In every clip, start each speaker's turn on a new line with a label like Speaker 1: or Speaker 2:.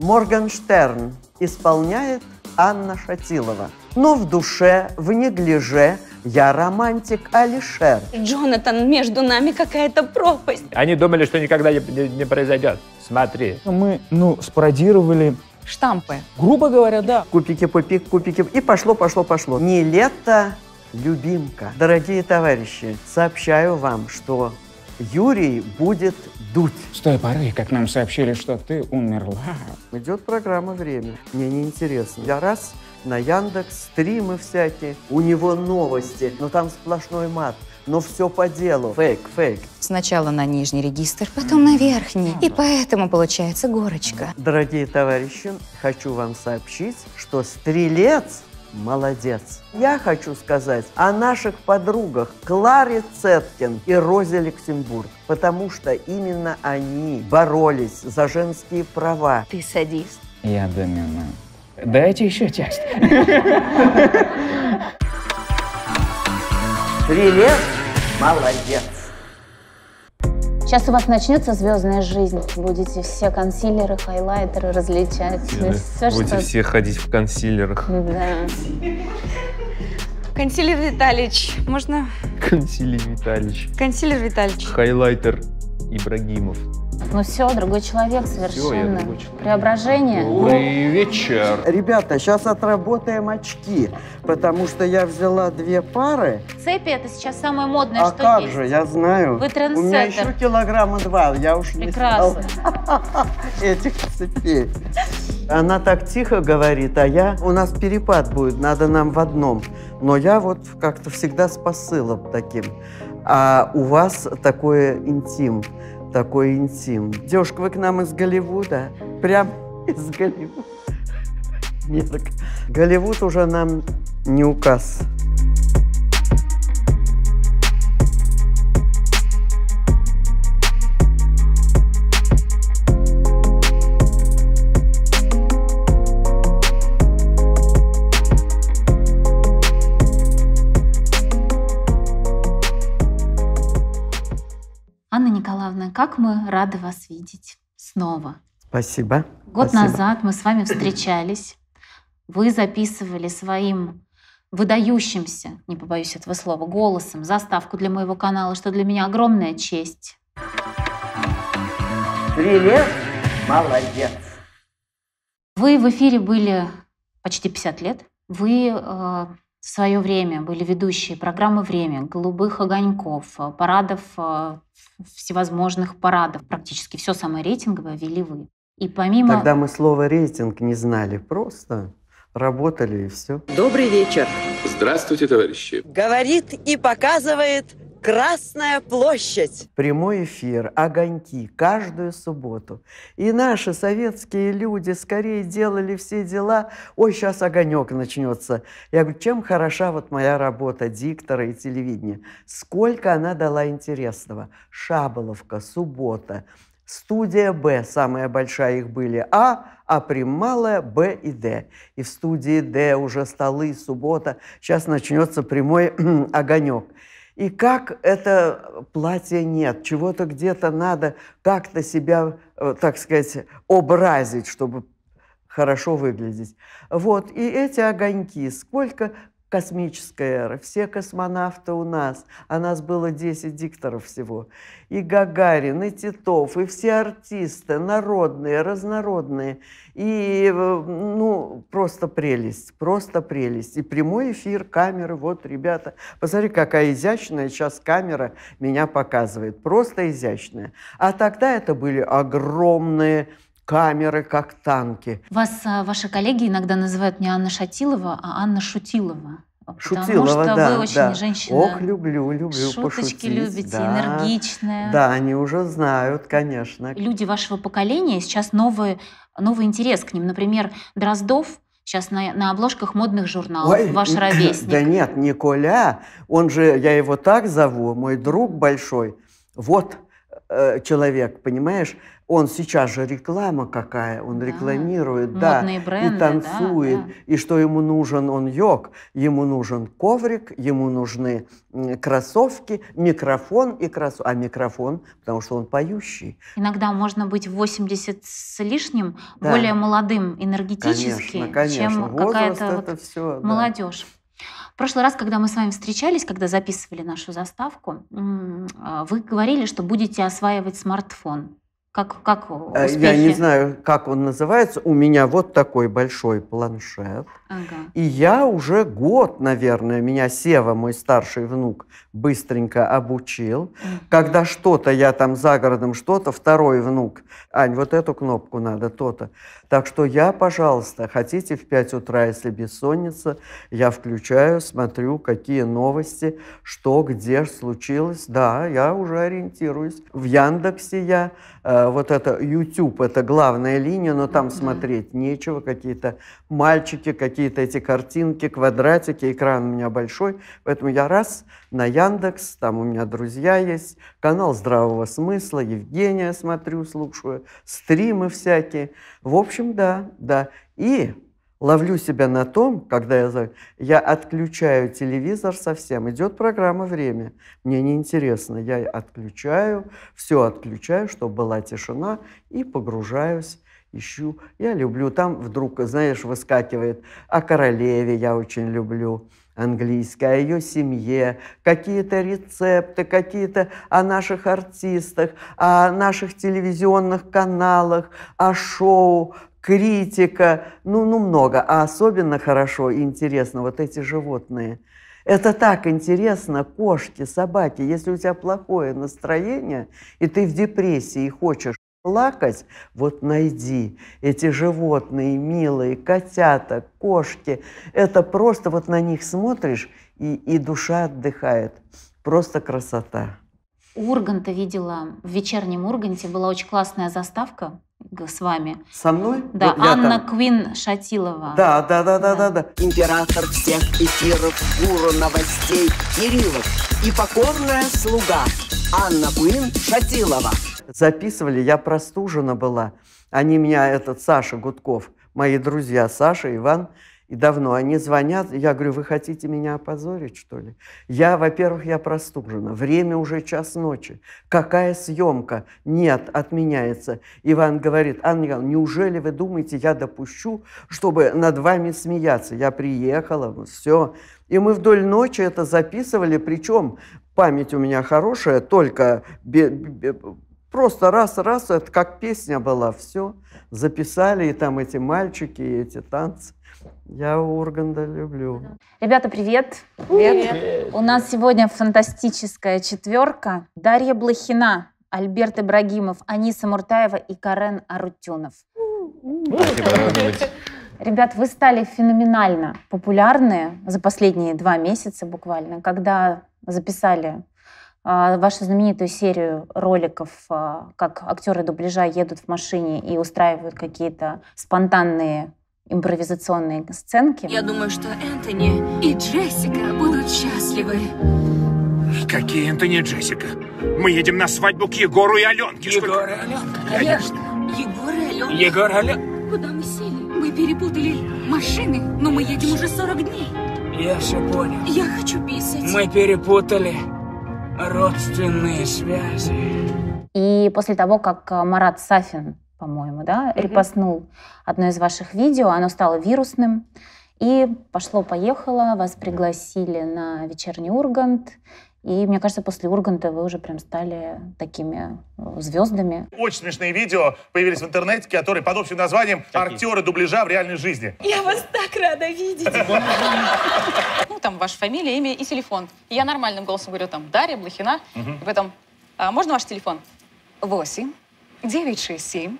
Speaker 1: Моргенштерн исполняет Анна Шатилова. Но «Ну, в душе, в неглиже, я романтик Алишер.
Speaker 2: Джонатан, между нами какая-то пропасть.
Speaker 3: Они думали, что никогда не, не, не произойдет. Смотри.
Speaker 4: Мы, ну, спародировали
Speaker 5: штампы.
Speaker 1: Грубо говоря, да. Купики-пупик, купики. И пошло, пошло, пошло. Не лето, любимка. Дорогие товарищи, сообщаю вам, что Юрий будет дуть. С той поры, как нам сообщили, что ты умерла. Идет программа «Время». Мне неинтересно. Я раз на Яндекс, стримы всякие. У него новости, но там сплошной мат. Но все по делу. Фейк, фейк.
Speaker 5: Сначала на нижний регистр, потом на верхний. И поэтому получается горочка.
Speaker 1: Дорогие товарищи, хочу вам сообщить, что «Стрелец» молодец. Я хочу сказать о наших подругах Кларе Цеткин и Розе Люксембург, потому что именно они боролись за женские права. Ты садист.
Speaker 4: Я домина.
Speaker 1: Дайте еще текст. Привет, молодец.
Speaker 6: Сейчас у вас начнется звездная жизнь. Будете все консилеры, хайлайтеры различать. Будете что... все
Speaker 3: ходить в консилерах.
Speaker 6: Да.
Speaker 2: Консилер Витальевич, можно?
Speaker 3: Консилер Витальевич.
Speaker 2: Консилер Витальевич.
Speaker 1: Хайлайтер Ибрагимов.
Speaker 6: Ну все, другой человек совершенно. Все, другой человек. Преображение.
Speaker 1: Добрый вечер. Ребята, сейчас отработаем очки, потому что я взяла две пары.
Speaker 6: Цепи это сейчас самое модное, а что как же,
Speaker 1: я знаю. Вы трендсеттер. У меня еще килограмма два, я уж Прекрасно. не стал этих цепей. Она так тихо говорит, а я... У нас перепад будет, надо нам в одном. Но я вот как-то всегда с посылом таким. А у вас такое интим такой интим. Девушка, вы к нам из Голливуда? Прям из Голливуда. Нет, Голливуд уже нам не указ.
Speaker 6: как мы рады вас видеть снова.
Speaker 1: Спасибо. Год Спасибо.
Speaker 6: назад мы с вами встречались. Вы записывали своим выдающимся, не побоюсь этого слова, голосом заставку для моего канала, что для меня огромная честь.
Speaker 1: Привет, молодец.
Speaker 6: Вы в эфире были почти 50 лет. Вы э, в свое время были ведущие программы «Время», «Голубых огоньков», э, парадов, э, всевозможных парадов. Практически все самое рейтинговое вели вы. И помимо... Тогда
Speaker 1: мы слово «рейтинг» не знали просто. Работали и все. Добрый вечер. Здравствуйте, товарищи. Говорит и показывает Красная площадь. Прямой эфир, огоньки каждую субботу. И наши советские люди скорее делали все дела. Ой, сейчас огонек начнется. Я говорю, чем хороша вот моя работа диктора и телевидения? Сколько она дала интересного. Шаболовка, суббота, студия Б, самая большая их были, А, а прималая Б и Д. И в студии Д уже столы, суббота. Сейчас начнется прямой огонек. И как это платье нет, чего-то где-то надо как-то себя, э, так сказать, образить, чтобы хорошо выглядеть. Вот, и эти огоньки, сколько космическая эра, все космонавты у нас, а нас было 10 дикторов всего, и Гагарин, и Титов, и все артисты, народные, разнородные, и, э, ну, просто прелесть, просто прелесть. И прямой эфир, камеры, вот, ребята, посмотри, какая изящная сейчас камера меня показывает, просто изящная. А тогда это были огромные камеры, как танки.
Speaker 6: Вас а, ваши коллеги иногда называют не Анна Шатилова, а Анна Шутилова.
Speaker 1: Шутилова, Потому что да, вы очень да. женщина. Ох, люблю, люблю Шуточки пошутить. любите, да, энергичная. Да, они уже знают, конечно.
Speaker 6: Люди вашего поколения сейчас новый, новый интерес к ним. Например, Дроздов сейчас на, на обложках модных журналов, Ой, ваш ровесник. Да нет,
Speaker 1: Николя, он же, я его так зову, мой друг большой. Вот, э, человек, понимаешь? он сейчас же реклама какая, он да. рекламирует, Модные да, бренды, и танцует, да, да. и что ему нужен он йог, ему нужен коврик, ему нужны кроссовки, микрофон и кроссовки, а микрофон, потому что он поющий.
Speaker 6: Иногда можно быть 80 с лишним, да. более молодым энергетически, конечно, конечно. чем какая-то вот все, молодежь. В прошлый раз, когда мы с вами встречались, когда записывали нашу заставку, э, вы говорили, что будете осваивать смартфон. Как, как успехи? Э, я не
Speaker 1: знаю, как он называется. У меня вот такой большой планшет. И я уже год, наверное, меня Сева, мой старший внук, быстренько обучил. Ага. Когда что-то я там за городом, что-то, второй внук, Ань, вот эту кнопку надо, то-то. Так что я, пожалуйста, хотите в 5 утра, если бессонница, я включаю, смотрю, какие новости, что, где случилось. Да, я уже ориентируюсь. В Яндексе я, э, вот это YouTube, это главная линия, но там ага. смотреть нечего, какие-то мальчики, какие какие-то эти картинки, квадратики, экран у меня большой, поэтому я раз на Яндекс, там у меня друзья есть, канал здравого смысла, Евгения смотрю, слушаю, стримы всякие. В общем, да, да. И ловлю себя на том, когда я, я отключаю телевизор совсем, идет программа «Время», мне неинтересно, я отключаю, все отключаю, чтобы была тишина, и погружаюсь ищу. Я люблю. Там вдруг, знаешь, выскакивает о «А королеве я очень люблю английская о ее семье, какие-то рецепты, какие-то о наших артистах, о наших телевизионных каналах, о шоу, критика, ну, ну много, а особенно хорошо и интересно вот эти животные. Это так интересно, кошки, собаки. Если у тебя плохое настроение, и ты в депрессии и хочешь плакать, вот найди эти животные милые, котята, кошки. Это просто вот на них смотришь, и, и душа отдыхает. Просто красота.
Speaker 6: Урганта видела. В вечернем Урганте была очень классная заставка с вами.
Speaker 1: Со мной? Да, вот Анна там.
Speaker 6: Квин Шатилова. Да,
Speaker 1: да, да, да, да, да. Император всех эфиров, гуру новостей Кириллов и покорная слуга Анна Квин Шатилова записывали, я простужена была. Они меня, этот Саша Гудков, мои друзья Саша, Иван, и давно они звонят, я говорю, вы хотите меня опозорить, что ли? Я, во-первых, я простужена, время уже час ночи. Какая съемка? Нет, отменяется. Иван говорит, Анна неужели вы думаете, я допущу, чтобы над вами смеяться? Я приехала, все. И мы вдоль ночи это записывали, причем память у меня хорошая, только Просто раз-раз, это как песня была, все. Записали, и там эти мальчики, и эти танцы. Я Урганда люблю.
Speaker 6: Ребята, привет. Привет. привет. У нас сегодня фантастическая четверка. Дарья Блохина, Альберт Ибрагимов, Аниса Муртаева и Карен Арутюнов. Ребят, вы стали феноменально популярны за последние два месяца буквально, когда записали а, вашу знаменитую серию роликов, а, как актеры дубляжа едут в машине и устраивают какие-то спонтанные импровизационные сценки. Я
Speaker 2: думаю, что Энтони и Джессика будут счастливы.
Speaker 3: Какие Энтони и Джессика? Мы едем на свадьбу к Егору и Аленке. Егор Сколько... и
Speaker 2: Аленка, конечно. Егор и Аленка. Егор и Аленка. Куда мы сели? Мы перепутали машины, но мы едем уже 40 дней. Я все понял. Я хочу писать. Мы
Speaker 4: перепутали родственные связи.
Speaker 6: И после того, как э, Марат Сафин, по-моему, да, угу. репостнул одно из ваших видео, оно стало вирусным. И пошло-поехало, вас пригласили на вечерний Ургант, и мне кажется, после Урганта вы уже прям стали такими э, звездами.
Speaker 5: Очень смешные видео появились в интернете, которые под общим названием Какие? дубляжа в реальной жизни». Я вас так рада видеть. Ну, там ваша фамилия, имя и телефон. я нормальным голосом говорю там Дарья Блохина. Угу. И потом, а, можно ваш телефон?
Speaker 6: Восемь. 967.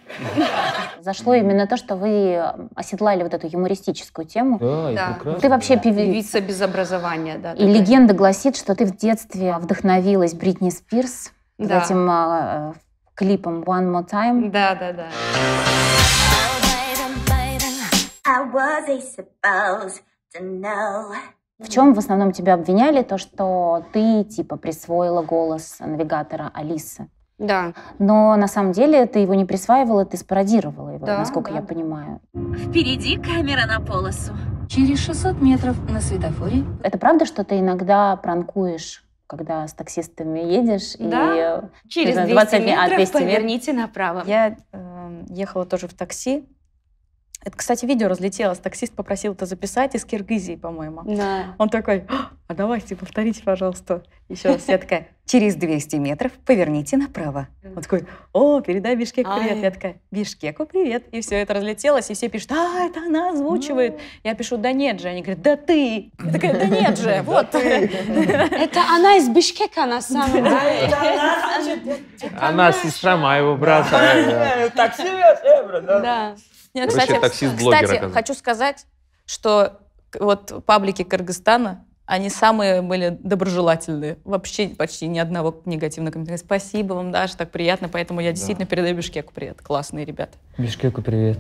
Speaker 6: Зашло именно то, что вы э, оседлали вот эту юмористическую тему. Да, да. Прекрасно. Ты вообще пев... певица без образования, да. И такая. легенда гласит, что ты в детстве вдохновилась Бритни Спирс да. этим э, клипом One More Time. Да, да, да.
Speaker 2: В чем в основном
Speaker 6: тебя обвиняли? То, что ты типа присвоила голос навигатора Алисы. Да. Но на самом деле ты его не присваивала, ты спародировала его, да, насколько да. я понимаю.
Speaker 2: Впереди камера на полосу.
Speaker 6: Через 600 метров на светофоре. Это правда, что ты иногда пранкуешь когда с таксистами едешь да. и через 200 20 а, метров а, 200 поверните
Speaker 5: направо. Я э, ехала тоже в такси. Это, кстати, видео разлетелось. Таксист попросил это записать из Киргизии, по-моему. Да. Он такой, а давайте повторите, пожалуйста, еще раз. Я такая, через 200 метров поверните направо. Он такой, о, передай Бишкеку привет. Я такая, Бишкеку привет. И все это разлетелось, и все пишут, а, это она озвучивает. Ну. Я пишу, да нет же. Они говорят, да ты. Я такая, да нет же, вот. Это
Speaker 2: она из Бишкека на
Speaker 5: самом деле.
Speaker 3: Она сестра моего брата.
Speaker 2: Таксист, да.
Speaker 3: Кстати, хочу
Speaker 5: сказать, что вот паблики Кыргызстана они самые были доброжелательные. Вообще почти ни одного негативного комментария. Спасибо вам, Даша, так приятно. Поэтому я действительно да. передаю Бишкеку привет. Классные ребята.
Speaker 4: Бишкеку привет.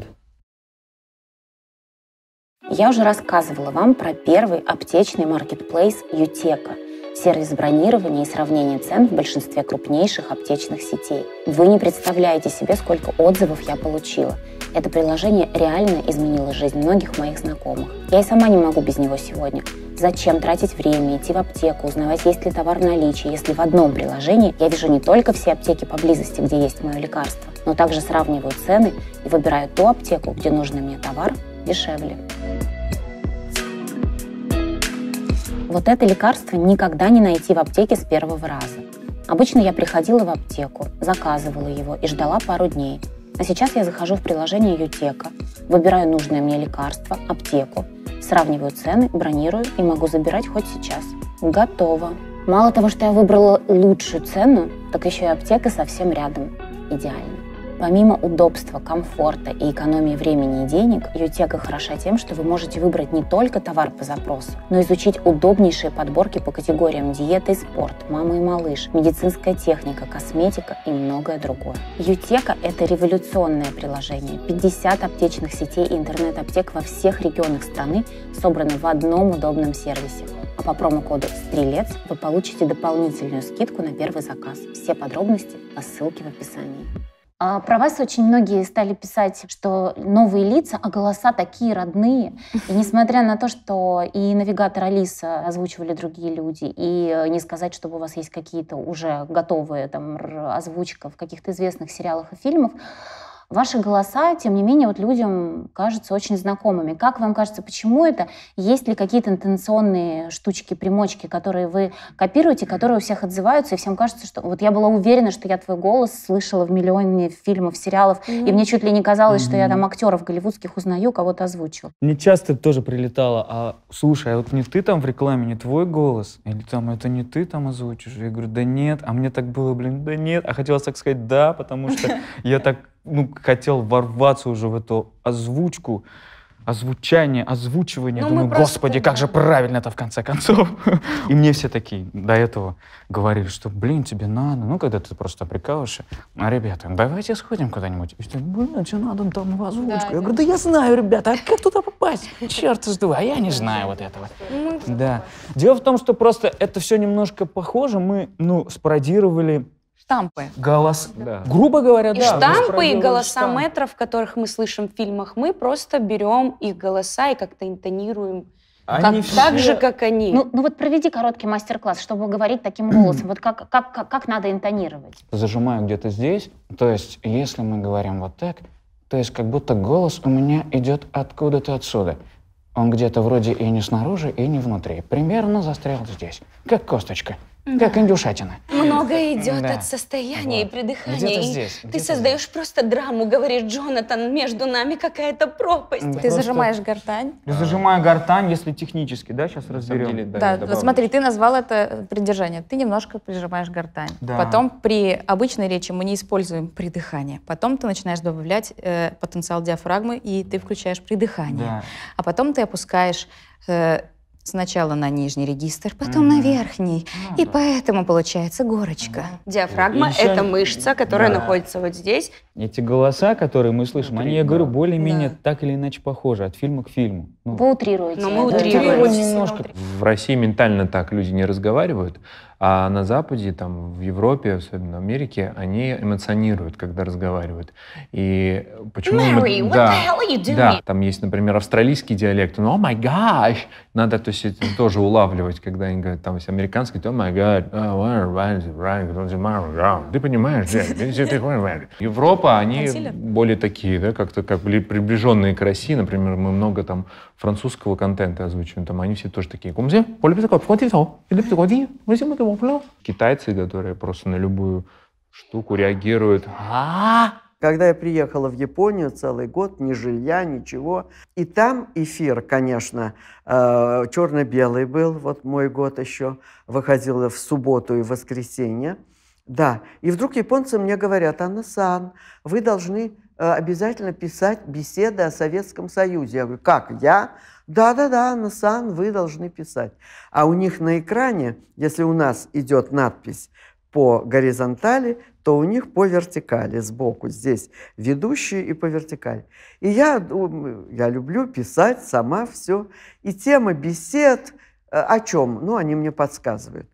Speaker 6: Я уже рассказывала вам про первый аптечный маркетплейс «Ютека», сервис бронирования и сравнения цен в большинстве крупнейших аптечных сетей. Вы не представляете себе, сколько отзывов я получила – это приложение реально изменило жизнь многих моих знакомых. Я и сама не могу без него сегодня. Зачем тратить время, идти в аптеку, узнавать, есть ли товар в наличии, если в одном приложении я вижу не только все аптеки поблизости, где есть мое лекарство, но также сравниваю цены и выбираю ту аптеку, где нужный мне товар дешевле. Вот это лекарство никогда не найти в аптеке с первого раза. Обычно я приходила в аптеку, заказывала его и ждала пару дней, а сейчас я захожу в приложение «Ютека», выбираю нужное мне лекарство, аптеку, сравниваю цены, бронирую и могу забирать хоть сейчас. Готово. Мало того, что я выбрала лучшую цену, так еще и аптека совсем рядом. Идеально. Помимо удобства, комфорта и экономии времени и денег, Ютека хороша тем, что вы можете выбрать не только товар по запросу, но изучить удобнейшие подборки по категориям диета и спорт, мама и малыш, медицинская техника, косметика и многое другое. Ютека – это революционное приложение. 50 аптечных сетей и интернет-аптек во всех регионах страны собраны в одном удобном сервисе. А по промокоду «Стрелец» вы получите дополнительную скидку на первый заказ. Все подробности по ссылке в описании. А, про вас очень многие стали писать, что новые лица, а голоса такие родные. И несмотря на то, что и навигатор Алиса озвучивали другие люди, и не сказать, чтобы у вас есть какие-то уже готовые там озвучка в каких-то известных сериалах и фильмах, Ваши голоса, тем не менее, вот людям кажутся очень знакомыми. Как вам кажется, почему это? Есть ли какие-то интенционные штучки, примочки, которые вы копируете, которые у всех отзываются, и всем кажется, что... Вот я была уверена, что я твой голос слышала в миллионе фильмов, сериалов, mm-hmm. и мне чуть ли не казалось, mm-hmm. что я там актеров голливудских узнаю, кого-то озвучил.
Speaker 4: Мне часто тоже прилетало, а слушай, а вот не ты там в рекламе, не твой голос, или там это не ты там озвучишь? Я говорю, да нет, а мне так было, блин, да нет, а хотелось так сказать да, потому что я так ну, хотел ворваться уже в эту озвучку, озвучание, озвучивание. Ну, Думаю, господи, просто... как же правильно это в конце концов. И мне все такие до этого говорили, что, блин, тебе надо. Ну, когда ты просто прикалываешься, а, ребята, давайте сходим куда-нибудь. И ты, блин, а тебе надо там в озвучку. Да, я говорю, да я знаю, ребята, а как туда попасть? Черт с два, а я не знаю вот этого. Ну, да. Дело в том, что просто это все немножко похоже. Мы, ну, спародировали штампы. Голос, да. грубо говоря, и да. Штампы и голоса штамп.
Speaker 2: метров, которых мы слышим в фильмах, мы просто
Speaker 6: берем их голоса и как-то интонируем. Они как, все... Так же, как они. Ну, ну вот проведи короткий мастер-класс, чтобы говорить таким голосом. Вот как, как, как, как надо интонировать?
Speaker 4: Зажимаю где-то здесь. То есть, если мы говорим вот так, то есть как будто голос у меня идет откуда-то отсюда. Он где-то вроде и не снаружи, и не внутри. Примерно застрял здесь, как косточка. Как индюшатина. Много идет да. от
Speaker 2: состояния вот. и придыхания. И здесь. Ты создаешь здесь. просто драму, говоришь, Джонатан, между нами какая-то пропасть. Ты просто... зажимаешь гортань.
Speaker 4: Я зажимаю гортань, если технически, да, сейчас разберем. Деле, да, да смотри,
Speaker 5: ты назвал это э, придержание. Ты немножко прижимаешь гортань. Да. Потом при обычной речи мы не используем придыхание. Потом ты начинаешь добавлять э, потенциал диафрагмы, и ты включаешь придыхание. Да. А потом ты опускаешь э, Сначала на нижний регистр,
Speaker 2: потом mm -hmm. на верхний. mm -hmm. и поэтому получается горочка. Mm -hmm. Диафрагма – это мышца, которая да. находится вот здесь.
Speaker 4: Эти голоса, которые мы слышим, они, я говорю, более-менее да. так или иначе похожи от фильма к фильму. Ну,
Speaker 6: Вы утрируете. Но мы утрируем. немножко.
Speaker 4: В России ментально
Speaker 3: так люди не разговаривают. А на Западе, там, в Европе, особенно в Америке, они эмоционируют, когда разговаривают. И почему... Mary, мы... да, Да, там есть, например, австралийский диалект. Ну, о май gosh! Надо, то есть, это тоже улавливать, когда они говорят, там, все американцы говорят, oh my god, oh, ты понимаешь, Европа, они более такие, да, как-то как приближенные к России, например, мы много там французского контента озвучиваем. Там они все тоже такие, китайцы, которые просто на любую штуку реагируют.
Speaker 1: Когда я приехала в Японию целый год, ни жилья, ничего. И там эфир, конечно, э, черно-белый был, вот мой год еще, выходил в субботу и воскресенье. Да, и вдруг японцы мне говорят, Анна-сан, вы должны Э, обязательно писать беседы о Советском Союзе. Я говорю, как, я? Да-да-да, Насан, вы должны писать. А у них на экране, если у нас идет надпись по горизонтали, то у них по вертикали сбоку. Здесь ведущие и по вертикали. И я, я люблю писать сама все. И тема бесед э, о чем? Ну, они мне подсказывают.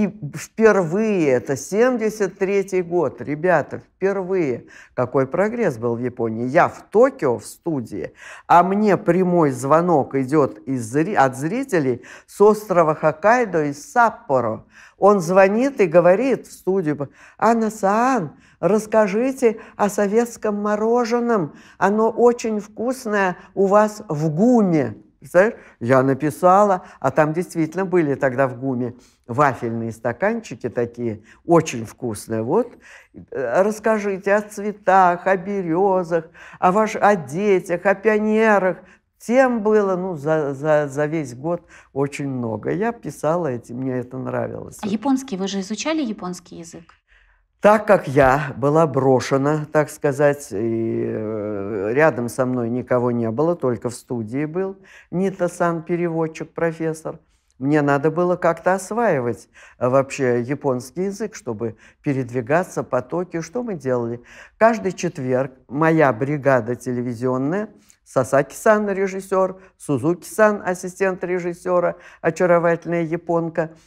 Speaker 1: И впервые, это 73 год, ребята, впервые, какой прогресс был в Японии. Я в Токио в студии, а мне прямой звонок идет из, от зрителей с острова Хоккайдо из Саппоро. Он звонит и говорит в студию, «Анна Саан, расскажите о советском мороженом, оно очень вкусное у вас в Гуме». Представляешь? Я написала, а там действительно были тогда в ГУМе вафельные стаканчики такие, очень вкусные. Вот э, расскажите о цветах, о березах, о, ваш, о детях, о пионерах. Тем было, ну, за, за, за весь год очень много. Я писала эти, мне это нравилось. А
Speaker 6: японский, вы же изучали японский язык?
Speaker 1: Так как я была брошена, так сказать, и э, рядом со мной никого не было, только в студии был Нита-сан, переводчик, профессор, мне надо было как-то осваивать э, вообще японский язык, чтобы передвигаться по Токио. Что мы делали? Каждый четверг моя бригада телевизионная, Сасаки-сан режиссер, Сузуки-сан ассистент режиссера, очаровательная японка –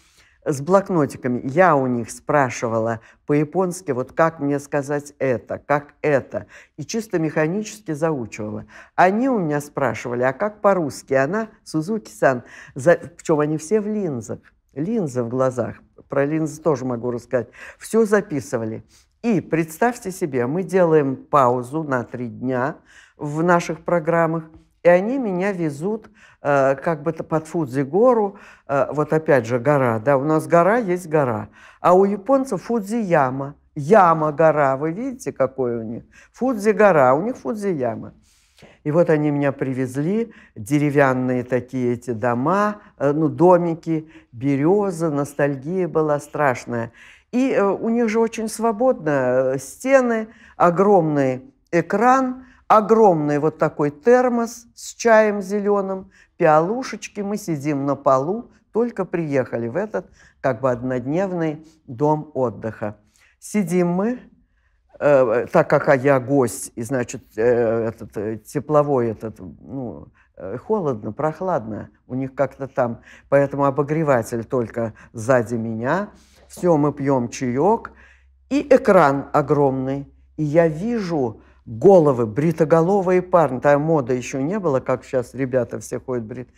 Speaker 1: с блокнотиками. Я у них спрашивала по-японски, вот как мне сказать это, как это. И чисто механически заучивала. Они у меня спрашивали, а как по-русски? Она, Сузуки-сан, за... причем они все в линзах, линзы в глазах. Про линзы тоже могу рассказать. Все записывали. И представьте себе, мы делаем паузу на три дня в наших программах – и они меня везут э, как бы под Фудзи-гору. Э, вот опять же гора, да, у нас гора есть гора. А у японцев Фудзи-яма. Яма-гора, вы видите, какой у них? Фудзи-гора, а у них Фудзи-яма. И вот они меня привезли, деревянные такие эти дома, э, ну, домики, береза, ностальгия была страшная. И э, у них же очень свободно, э, стены, огромный экран – огромный вот такой термос с чаем зеленым, пиалушечки, мы сидим на полу, только приехали в этот как бы однодневный дом отдыха. Сидим мы, э, так как а, я гость, и значит э, этот э, тепловой этот, ну, э, холодно, прохладно у них как-то там, поэтому обогреватель только сзади меня. Все, мы пьем чаек, и экран огромный, и я вижу головы, бритоголовые парни, та мода еще не было, как сейчас ребята все ходят брит.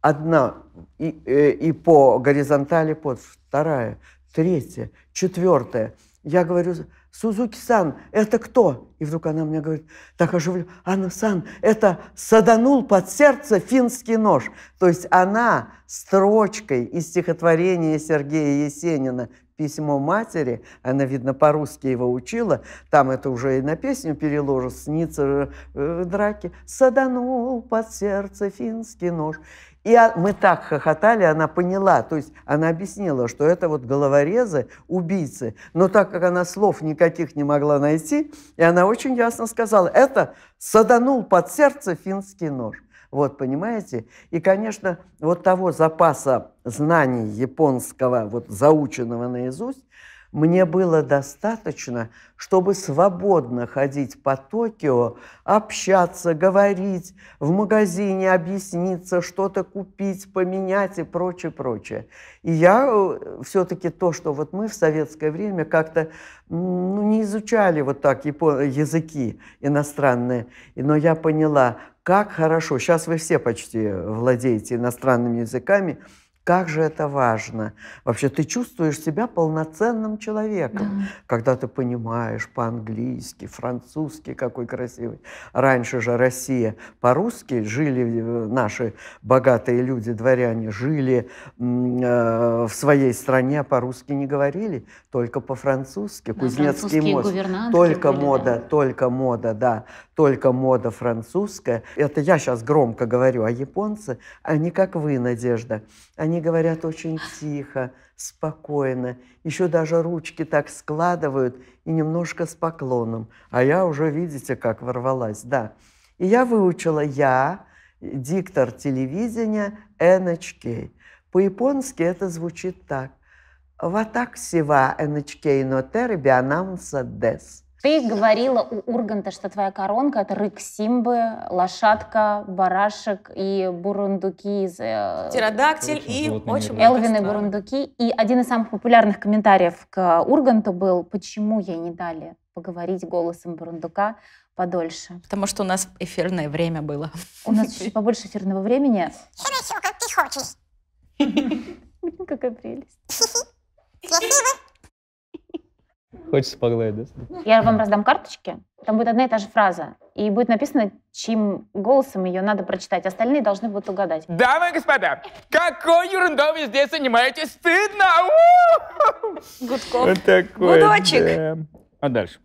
Speaker 1: Одна и, и, э, и по горизонтали под, вторая, третья, четвертая. Я говорю, Сузуки-сан, это кто? И вдруг она мне говорит, так оживлю, Анна-сан, это саданул под сердце финский нож. То есть она строчкой из стихотворения Сергея Есенина письмо матери, она, видно, по-русски его учила, там это уже и на песню переложу, снится э, драки, саданул под сердце финский нож. И а, мы так хохотали, она поняла, то есть она объяснила, что это вот головорезы, убийцы. Но так как она слов никаких не могла найти, и она очень ясно сказала, это саданул под сердце финский нож. Вот, понимаете? И, конечно, вот того запаса знаний японского, вот заученного наизусть, мне было достаточно, чтобы свободно ходить по Токио, общаться, говорить, в магазине объясниться, что-то купить, поменять и прочее, прочее. И я э, все-таки то, что вот мы в советское время как-то ну, не изучали вот так языки иностранные, но я поняла, как хорошо. Сейчас вы все почти владеете иностранными языками – как же это важно. Вообще ты чувствуешь себя полноценным человеком, да. когда ты понимаешь по-английски, французски, какой красивый. Раньше же Россия по-русски жили э, наши богатые люди, дворяне, жили э, в своей стране, а по-русски не говорили, только по-французски. Да, ну, Кузнецкий мост. Только были, мода, да. только мода, да только мода французская. Это я сейчас громко говорю, а японцы, они как вы, Надежда. Они говорят очень тихо, спокойно. Еще даже ручки так складывают и немножко с поклоном. А я уже, видите, как ворвалась, да. И я выучила «я», диктор телевидения NHK. По-японски это звучит так. «Ватаксива NHK но тербианамса дес».
Speaker 6: Ты говорила у Урганта, что твоя коронка — это рык Симбы, лошадка, барашек и бурундуки из... Э, Птеродактиль и очень много Элвин и бурундуки. И один из самых популярных комментариев к Урганту был «Почему ей не дали поговорить голосом бурундука подольше?» Потому что у нас эфирное время было. У нас чуть побольше эфирного времени. Хорошо, как ты хочешь. Какая прелесть.
Speaker 4: Хочется погладить, да?
Speaker 6: Я вам раздам карточки. Там будет одна и та же фраза. И будет написано, чьим голосом ее надо прочитать. Остальные должны будут угадать.
Speaker 4: Дамы и господа, какой ерундой вы здесь занимаетесь? Стыдно! Гудков. Вот такой, Гудочек. Да. А дальше?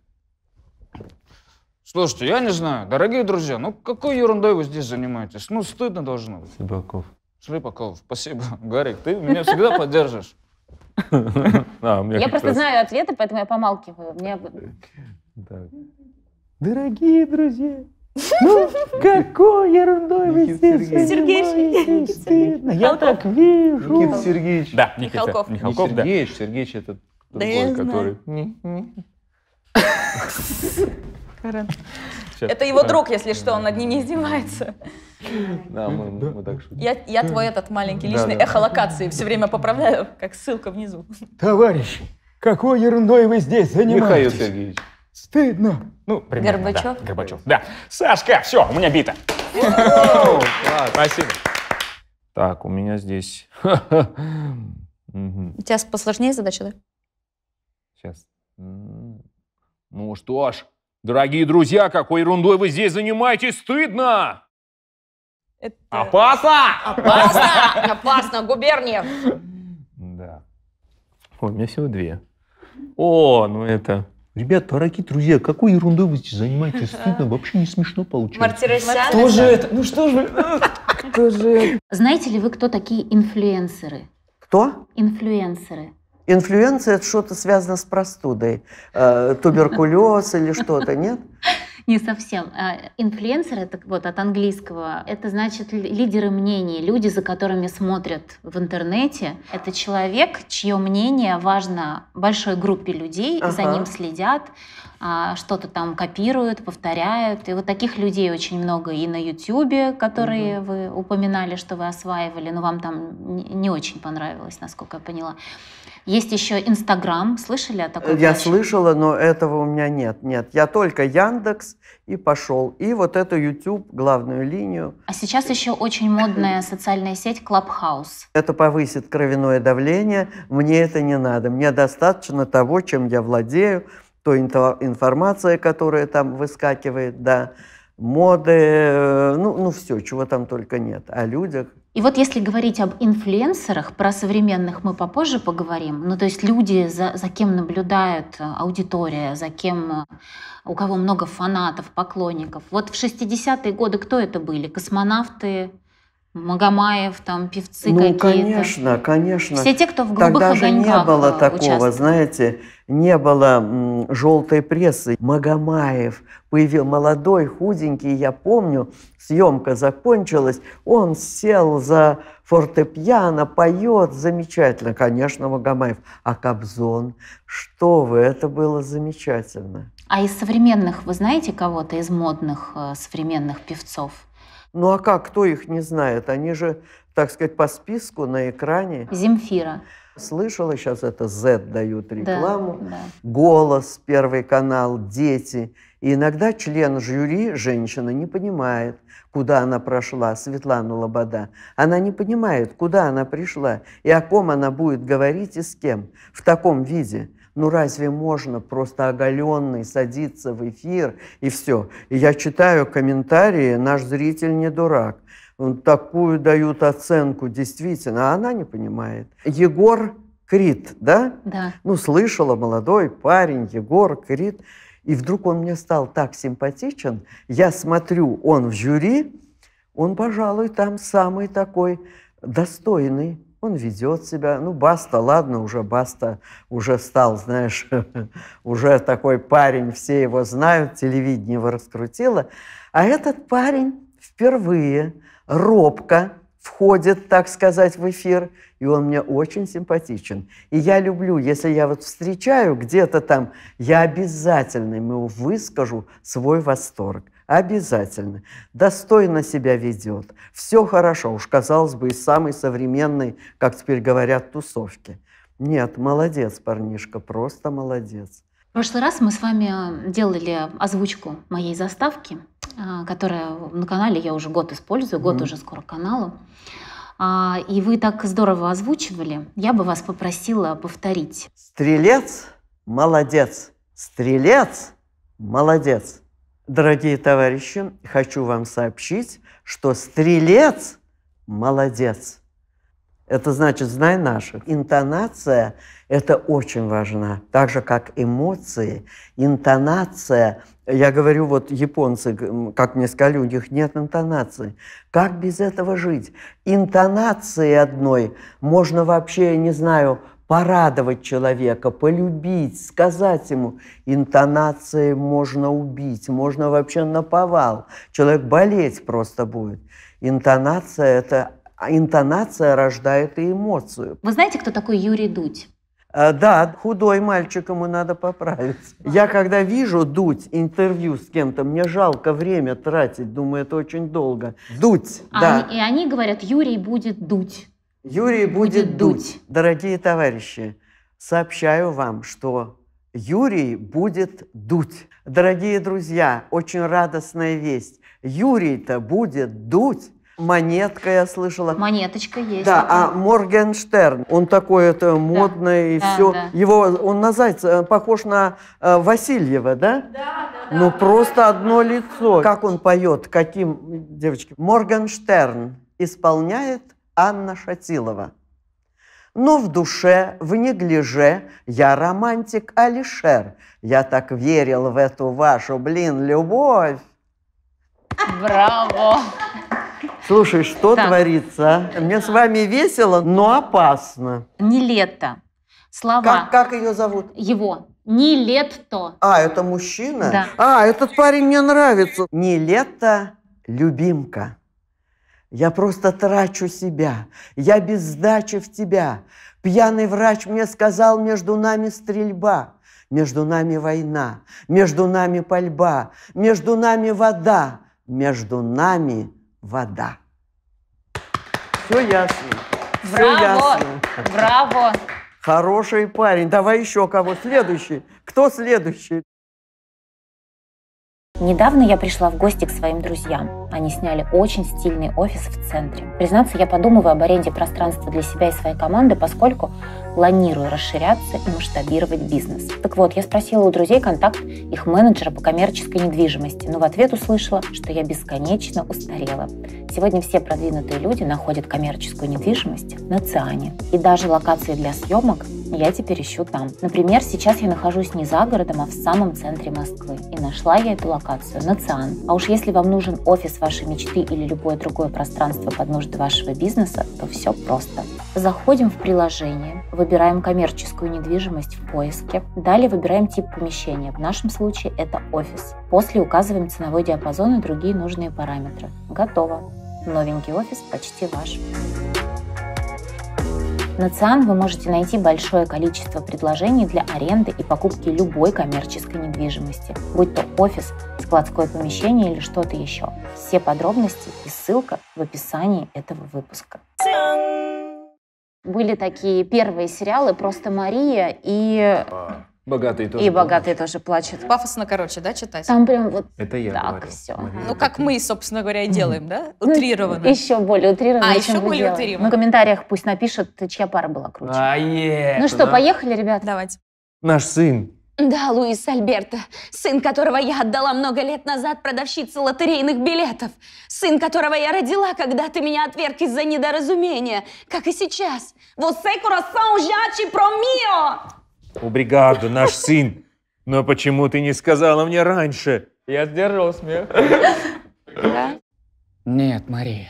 Speaker 4: Слушайте, я не знаю, дорогие друзья, ну какой ерундой вы здесь занимаетесь? Ну, стыдно должно быть. Слепаков. Слепаков, спасибо. Гарик, ты меня всегда поддержишь. Я
Speaker 6: просто знаю ответы, поэтому я помалкиваю.
Speaker 4: Дорогие друзья, ну, какой ерундой
Speaker 2: вы здесь Сергей стыдно.
Speaker 3: Я так
Speaker 4: вижу.
Speaker 2: Никита Сергеевич.
Speaker 3: Да, Михалков. Михалков, Сергеевич, Сергеевич это другой, который...
Speaker 2: Да я
Speaker 5: знаю.
Speaker 3: Сейчас. Это его друг,
Speaker 5: если что, он над ними издевается.
Speaker 4: Да, мы, мы так шутим.
Speaker 5: Я, я твой этот маленький личный да, да. эхолокации все время поправляю, как ссылка внизу.
Speaker 4: Товарищи, какой ерундой вы здесь занимаетесь? Михаил Сергеевич. Стыдно. Ну, примерно, Горбачев? Да. Горбачев, да. Сашка, все, у меня бита. Спасибо.
Speaker 3: Так, у меня здесь... У
Speaker 5: тебя посложнее задача, да?
Speaker 3: Сейчас. Ну что ж, Дорогие друзья, какой ерундой вы здесь занимаетесь, стыдно! Это... Опасно! Опасно!
Speaker 2: Опасно, губерниев! Да.
Speaker 3: О, у меня всего две. О, ну это... Ребят, дорогие друзья, какой ерундой вы здесь занимаетесь? Стыдно, вообще не смешно получается.
Speaker 6: Мартиросян. Кто же это? Ну что же? Кто же? Знаете ли вы, кто такие инфлюенсеры? Кто? Инфлюенсеры.
Speaker 1: Инфлюенция – это что-то связано с простудой, э, туберкулез или что-то, нет?
Speaker 6: Не совсем. Э, инфлюенсер это вот от английского. Это значит лидеры мнений, люди, за которыми смотрят в интернете. Это человек, чье мнение важно большой группе людей, ага. за ним следят. А, что-то там копируют, повторяют. И вот таких людей очень много и на Ютьюбе, которые угу. вы упоминали, что вы осваивали, но вам там не очень понравилось, насколько я поняла. Есть еще Инстаграм. Слышали о таком? Я вещи?
Speaker 1: слышала, но этого у меня нет. Нет, я только Яндекс и пошел. И вот эту YouTube, главную линию.
Speaker 6: А сейчас еще очень модная социальная сеть Clubhouse.
Speaker 1: Это повысит кровяное давление. Мне это не надо. Мне достаточно того, чем я владею той информация, которая там выскакивает, да, моды, э, ну, ну все, чего там только нет, о людях.
Speaker 6: И вот если говорить об инфлюенсерах, про современных мы попозже поговорим, ну то есть люди, за, за кем наблюдает э, аудитория, за кем, э, у кого много фанатов, поклонников. Вот в 60-е годы кто это были? Космонавты, Магомаев, там певцы ну, какие-то. Ну, конечно,
Speaker 1: конечно. Все те, кто в голубых Тогда же не было такого, знаете, не было желтой прессы. Магомаев появил молодой, худенький, я помню, съемка закончилась, он сел за фортепиано, поет замечательно, конечно, Магомаев. А Кобзон, что вы, это было замечательно.
Speaker 6: А из современных, вы знаете кого-то из модных э, современных певцов?
Speaker 1: Ну а как, кто их не знает? Они же, так сказать, по списку на экране.
Speaker 6: Земфира.
Speaker 1: Слышала, сейчас это Z дают рекламу, да, да. голос, первый канал, дети. И иногда член жюри, женщина, не понимает, куда она прошла, Светлана Лобода. Она не понимает, куда она пришла и о ком она будет говорить и с кем в таком виде. Ну разве можно просто оголенный садиться в эфир и все? И я читаю комментарии, наш зритель не дурак такую дают оценку, действительно, а она не понимает. Егор Крид да? Да. Ну, слышала, молодой парень, Егор Крид И вдруг он мне стал так симпатичен. Я смотрю, он в жюри, он, пожалуй, там самый такой достойный. Он ведет себя. Ну, Баста, ладно, уже Баста уже стал, знаешь, уже такой парень, все его знают, телевидение его раскрутило. А этот парень впервые робко входит, так сказать, в эфир, и он мне очень симпатичен. И я люблю, если я вот встречаю где-то там, я обязательно ему выскажу свой восторг. Обязательно. Достойно себя ведет. Все хорошо, уж казалось бы, из самой современной, как теперь говорят, тусовки. Нет, молодец, парнишка, просто молодец.
Speaker 6: В прошлый раз мы с вами э, делали озвучку моей заставки – а, которая на канале я уже год использую, год mm-hmm. уже скоро каналу. А, и вы так здорово озвучивали. Я бы вас попросила повторить.
Speaker 1: Стрелец – молодец. Стрелец – молодец. Дорогие товарищи, хочу вам сообщить, что стрелец – молодец. Это значит «знай наших». Интонация – это очень важно. Так же, как эмоции, интонация – я говорю, вот японцы, как мне сказали, у них нет интонации. Как без этого жить? Интонации одной можно вообще, не знаю, порадовать человека, полюбить, сказать ему. Интонации можно убить, можно вообще наповал. Человек болеть просто будет. Интонация – это а интонация рождает и эмоцию.
Speaker 6: Вы знаете, кто такой Юрий
Speaker 1: Дудь? Э, да, худой мальчик, ему надо поправиться. Я когда вижу Дудь, интервью с кем-то, мне жалко время тратить, думаю, это очень долго. Дудь, а да. Они,
Speaker 6: и они говорят, Юрий будет дуть.
Speaker 1: Юрий будет, будет дуть. дуть. Дорогие товарищи, сообщаю вам, что Юрий будет дуть. Дорогие друзья, очень радостная весть. Юрий-то будет дуть. Монетка, я слышала.
Speaker 6: Монеточка есть. Да, а
Speaker 1: Моргенштерн, он такой это модный и да, все. Да. Его, он на зайца э, похож на э, Васильева, да? Да, да. Ну да, просто да. одно лицо. Как он поет, каким, девочки? Моргенштерн исполняет Анна Шатилова. Но в душе, в неглиже, я романтик Алишер. Я так верил в эту вашу, блин, любовь.
Speaker 6: Браво!
Speaker 1: Слушай, что так. творится? А? Мне с вами весело, но опасно.
Speaker 6: Не лето. Слова. Как, как ее зовут? Его. Не лето.
Speaker 1: А, это мужчина? Да. А, этот парень мне нравится. Не лето, любимка. Я просто трачу себя. Я без сдачи в тебя. Пьяный врач мне сказал, между нами стрельба. Между нами война, между нами пальба, между нами вода, между нами вода. Все ясно. Браво! Все ясно. Браво! Хороший парень. Давай еще кого. Следующий. Кто следующий?
Speaker 6: Недавно я пришла в гости к своим друзьям они сняли очень стильный офис в центре. Признаться, я подумываю об аренде пространства для себя и своей команды, поскольку планирую расширяться и масштабировать бизнес. Так вот, я спросила у друзей контакт их менеджера по коммерческой недвижимости, но в ответ услышала, что я бесконечно устарела. Сегодня все продвинутые люди находят коммерческую недвижимость на Циане. И даже локации для съемок я теперь ищу там. Например, сейчас я нахожусь не за городом, а в самом центре Москвы. И нашла я эту локацию на Циан. А уж если вам нужен офис в ваши мечты или любое другое пространство под нужды вашего бизнеса, то все просто. Заходим в приложение, выбираем коммерческую недвижимость в поиске, далее выбираем тип помещения, в нашем случае это офис. После указываем ценовой диапазон и другие нужные параметры. Готово. Новенький офис почти ваш. На ЦИАН вы можете найти большое количество предложений для аренды и покупки любой коммерческой недвижимости, будь то офис, складское помещение или что-то еще. Все подробности и ссылка в описании этого выпуска. Были такие первые сериалы «Просто Мария» и а,
Speaker 3: Богатые тоже. И богатые
Speaker 6: тоже плачут. Пафосно, короче, да, читать? Там прям вот
Speaker 4: Это я так говорю. все. Мария,
Speaker 6: ну, как ты... мы, собственно говоря, и делаем, да? Ну, утрированно. еще более утрированно, А, еще более утрированно. Ну, в комментариях пусть напишут, чья пара была
Speaker 4: круче. А, е,
Speaker 3: ну что,
Speaker 6: поехали, ребят? Давайте.
Speaker 3: Наш сын.
Speaker 6: Да, Луис Альберто, сын
Speaker 2: которого я отдала много лет назад продавщице лотерейных билетов, сын которого я родила, когда ты меня отверг из-за недоразумения, как и сейчас. Вот секура сан жачи промио!
Speaker 3: У бригаду наш сын. Но почему ты не сказала мне раньше?
Speaker 4: Я сдержал
Speaker 2: смех. Да?
Speaker 4: Нет, Мария.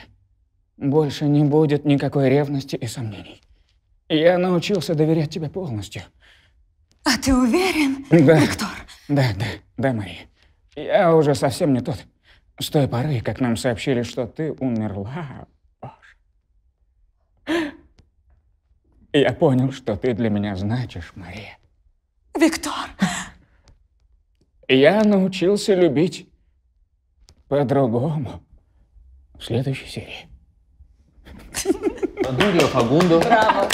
Speaker 4: Больше не будет никакой ревности и сомнений. Я научился доверять тебе полностью. А ты уверен, да. Виктор? Да, да, да, Мария. Я уже совсем не тот. С той поры, как нам сообщили, что ты умерла.
Speaker 6: Боже.
Speaker 4: Я понял, что ты для меня значишь, Мария. Виктор! Я научился любить по-другому. В следующей серии. Адурио Фагундо.
Speaker 6: Браво.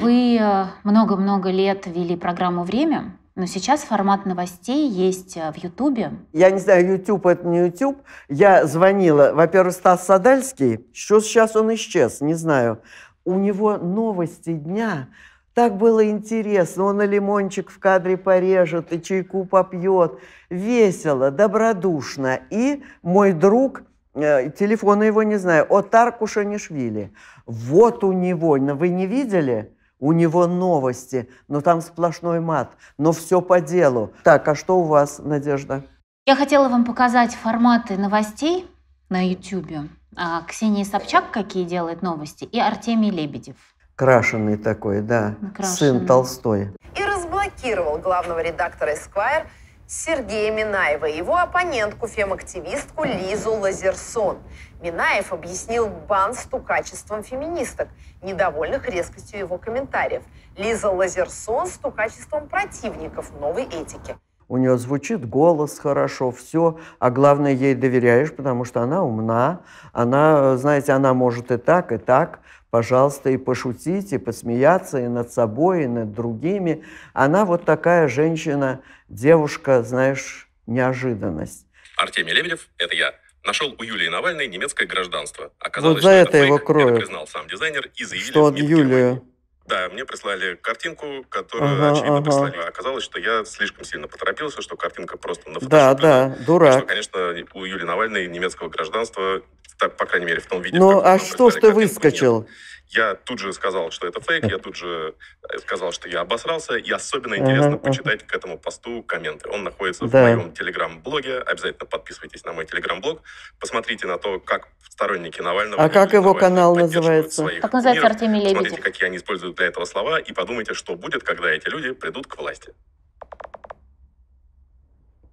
Speaker 6: Вы э, много-много лет вели программу «Время», но сейчас формат новостей есть э, в Ютубе.
Speaker 1: Я не знаю, Ютуб это не Ютуб. Я звонила, во-первых, Стас Садальский. Что сейчас он исчез, не знаю у него новости дня. Так было интересно. Он и лимончик в кадре порежет, и чайку попьет. Весело, добродушно. И мой друг э, телефона его не знаю, от Аркушанишвили. Вот у него, но ну, вы не видели? У него новости, но там сплошной мат, но все по делу. Так, а что у вас, Надежда?
Speaker 6: Я хотела вам показать форматы новостей на YouTube. А, Ксения Собчак какие делает новости, и Артемий Лебедев.
Speaker 1: Крашеный такой, да, Крашеный. сын Толстой.
Speaker 6: И разблокировал главного редактора Esquire Сергея Минаева
Speaker 5: и его оппонентку, фем-активистку Лизу Лазерсон. Минаев объяснил бан стукачеством феминисток, недовольных резкостью его комментариев. Лиза Лазерсон стукачеством противников новой этики.
Speaker 1: У нее звучит голос хорошо, все, а главное, ей доверяешь, потому что она умна, она, знаете, она может и так, и так, пожалуйста, и пошутить, и посмеяться, и над собой, и над другими. Она вот такая женщина, девушка, знаешь, неожиданность.
Speaker 3: Артемий Лебедев, это я. Нашел у Юлии Навальной немецкое гражданство. Оказалось, вот за что это, это его фейк, признал сам дизайнер и заявил, что он Юлию да, мне прислали картинку,
Speaker 1: которую, ага, очевидно, ага. прислали.
Speaker 3: Оказалось, что я слишком сильно поторопился, что картинка просто на Да, да, дурак. И что, конечно, у Юли Навальной немецкого гражданства так, по крайней мере, в том виде.
Speaker 1: Ну, а что что выскочил?
Speaker 3: Я тут же сказал, что это фейк, я тут же э, сказал, что я обосрался,
Speaker 1: и особенно интересно uh-huh, почитать к этому посту комменты. Он находится да. в моем телеграм-блоге, обязательно подписывайтесь на мой телеграм-блог,
Speaker 6: посмотрите на то, как сторонники Навального...
Speaker 1: А как его Навального канал называется? Как называется Артемий Лебедев? Смотрите,
Speaker 3: какие они используют для этого слова, и подумайте, что будет, когда эти люди придут к власти.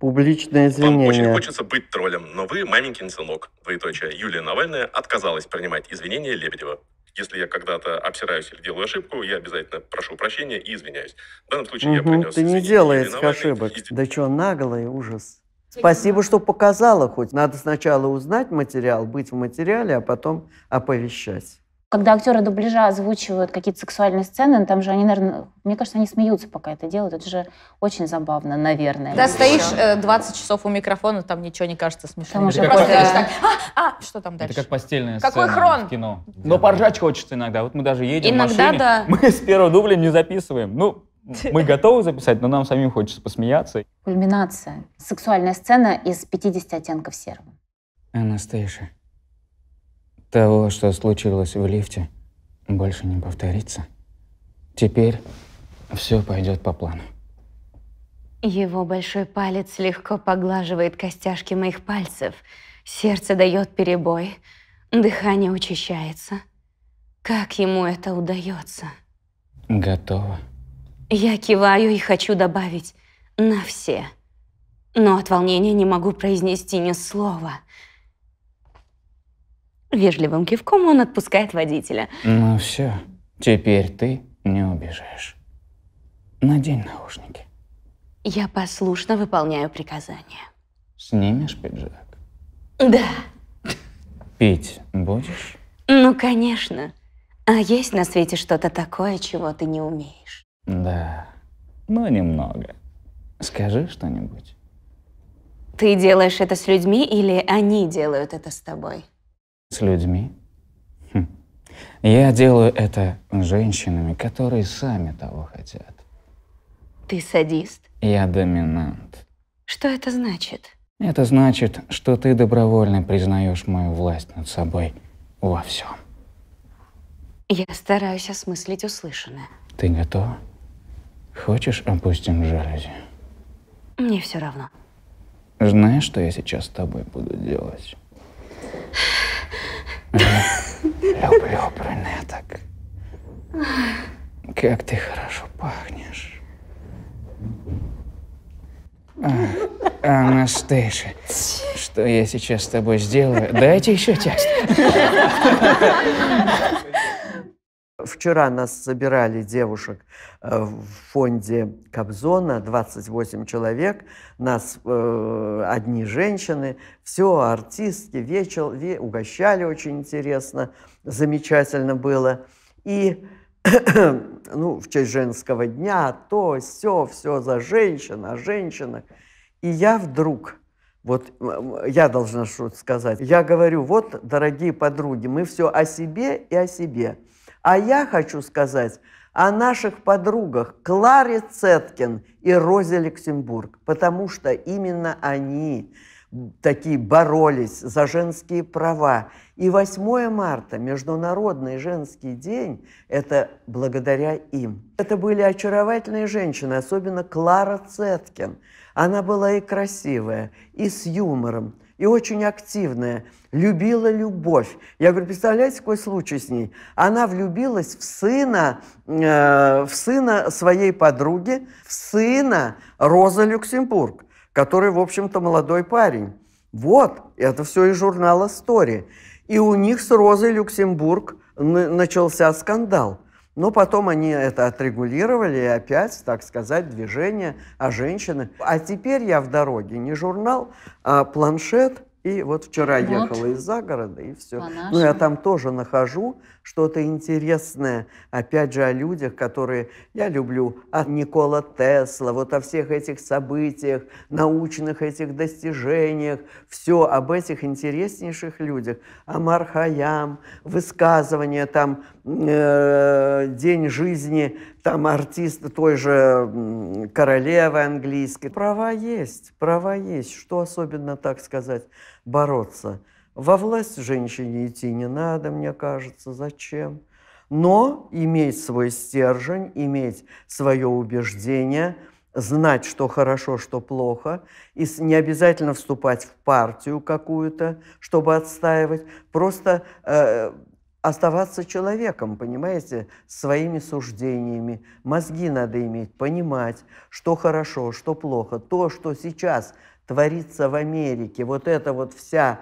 Speaker 1: Публичное извинение. Вам очень хочется быть троллем, но вы маменькин сынок. Двоеточие. Юлия Навальная
Speaker 3: отказалась принимать извинения Лебедева. Если я когда-то обсираюсь или делаю ошибку, я обязательно прошу прощения и извиняюсь. В данном случае угу, я принес
Speaker 1: Ты не делаешь ошибок. И... Да что, наглый ужас. Спасибо, что показала хоть. Надо сначала узнать материал, быть в материале, а потом оповещать
Speaker 6: когда актеры дубляжа озвучивают какие-то сексуальные сцены, там же они, наверное, мне кажется, они смеются, пока это делают. Это же очень забавно, наверное. Да, стоишь еще. Э, 20
Speaker 5: часов у микрофона, там ничего не кажется смешным. Там уже просто да. а, а, что там дальше? Это как постельная Какой сцена
Speaker 4: хрон? в кино. Но поржать хочется иногда. Вот мы даже едем иногда, в машине, да. мы с первого дубля не записываем. Ну, мы готовы записать, но нам самим хочется посмеяться.
Speaker 6: Кульминация. Сексуальная сцена из 50 оттенков серого.
Speaker 4: Анастейша. Того, что случилось в лифте, больше не повторится. Теперь все пойдет по плану.
Speaker 2: Его большой палец легко поглаживает костяшки моих пальцев. Сердце дает перебой, дыхание учащается. Как ему это удается?
Speaker 4: Готово.
Speaker 2: Я киваю и хочу добавить «на все». Но от волнения не могу произнести ни слова – Вежливым кивком он отпускает водителя.
Speaker 4: Ну все, теперь ты не убежишь. Надень
Speaker 2: наушники. Я послушно выполняю приказания.
Speaker 4: Снимешь пиджак? Да. Пить будешь?
Speaker 2: Ну, конечно. А есть на свете что-то такое, чего ты не умеешь?
Speaker 4: Да, но ну, немного. Скажи что-нибудь.
Speaker 2: Ты делаешь это с людьми или они делают это с тобой?
Speaker 4: с людьми. Хм. Я делаю это женщинами, которые сами того хотят.
Speaker 2: Ты садист?
Speaker 4: Я доминант.
Speaker 2: Что это значит?
Speaker 4: Это значит, что ты добровольно признаешь мою власть над собой во всем.
Speaker 2: Я стараюсь осмыслить услышанное.
Speaker 4: Ты готова? Хочешь, опустим жалюзи?
Speaker 2: Мне все равно.
Speaker 4: Знаешь, что я сейчас с тобой буду делать? Люблю брюнеток. Как ты хорошо пахнешь. А, а, Анастейша,
Speaker 1: что я сейчас с тобой сделаю? Дайте еще текст. Вчера нас собирали девушек э, в фонде Кобзона, 28 человек, нас э, одни женщины, все артистки, вечер, ве, угощали очень интересно, замечательно было. И ну, в честь женского дня, то, все, все за женщин, о женщинах. И я вдруг, вот э, я должна что-то сказать, я говорю, вот, дорогие подруги, мы все о себе и о себе – а я хочу сказать о наших подругах Кларе Цеткин и Розе Люксембург, потому что именно они такие боролись за женские права. И 8 марта, Международный женский день, это благодаря им. Это были очаровательные женщины, особенно Клара Цеткин. Она была и красивая, и с юмором, и очень активная, любила любовь. Я говорю, представляете, какой случай с ней? Она влюбилась в сына, э, в сына своей подруги, в сына Роза Люксембург, который, в общем-то, молодой парень. Вот, это все из журнала «Стори». И у них с Розой Люксембург начался скандал. Но потом они это отрегулировали, и опять, так сказать, движение, о а женщины... А теперь я в дороге, не журнал, а планшет, и вот вчера вот. ехала из загорода, и все. Ну, я там тоже нахожу что-то интересное, опять же, о людях, которые я люблю, о а, Никола Тесла, вот о всех этих событиях, научных этих достижениях, все об этих интереснейших людях, о Мархаям, высказывания там э, день жизни там артиста той же королевы английской. Права есть, права есть. Что особенно, так сказать, бороться – во власть женщине идти не надо, мне кажется, зачем? Но иметь свой стержень, иметь свое убеждение, знать, что хорошо, что плохо, и не обязательно вступать в партию какую-то, чтобы отстаивать, просто э, оставаться человеком, понимаете, своими суждениями. Мозги надо иметь, понимать, что хорошо, что плохо. То, что сейчас творится в Америке, вот это вот вся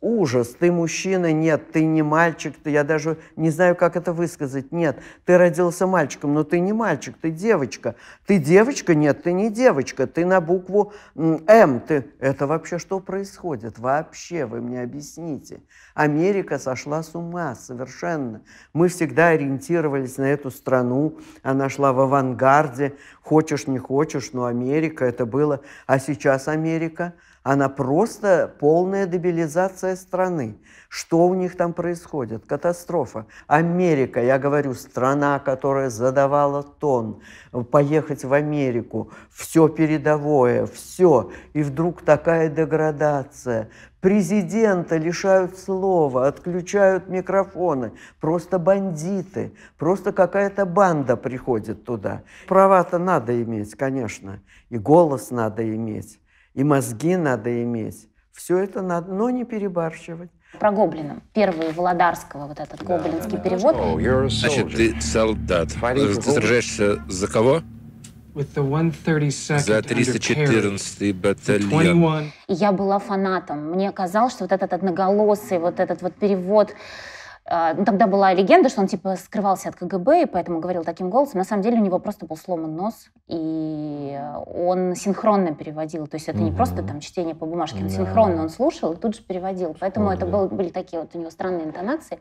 Speaker 1: ужас, ты мужчина, нет, ты не мальчик, ты, я даже не знаю, как это высказать, нет, ты родился мальчиком, но ты не мальчик, ты девочка, ты девочка, нет, ты не девочка, ты на букву М, ты, это вообще что происходит, вообще, вы мне объясните, Америка сошла с ума совершенно, мы всегда ориентировались на эту страну, она шла в авангарде, хочешь не хочешь, но Америка это было, а сейчас Америка – она просто полная дебилизация страны. Что у них там происходит? Катастрофа. Америка, я говорю, страна, которая задавала тон, поехать в Америку, все передовое, все. И вдруг такая деградация. Президента лишают слова, отключают микрофоны. Просто бандиты, просто какая-то банда приходит туда. Права-то надо иметь, конечно, и голос надо иметь и мозги надо иметь. Все это надо, но не перебарщивать. Про гоблина. Первый
Speaker 6: Володарского, вот этот да,
Speaker 1: гоблинский да, да. перевод.
Speaker 3: Oh, Значит, ты солдат. Ты сражаешься за кого? за 314-й батальон.
Speaker 6: я была фанатом. Мне казалось, что вот этот одноголосый, вот этот вот перевод а, тогда была легенда, что он типа скрывался от КГБ, и поэтому говорил таким голосом. На самом деле у него просто был сломан нос, и он синхронно переводил. То есть это не просто там чтение по бумажке, он синхронно он слушал и тут же переводил. Поэтому это был, были такие вот у него странные интонации.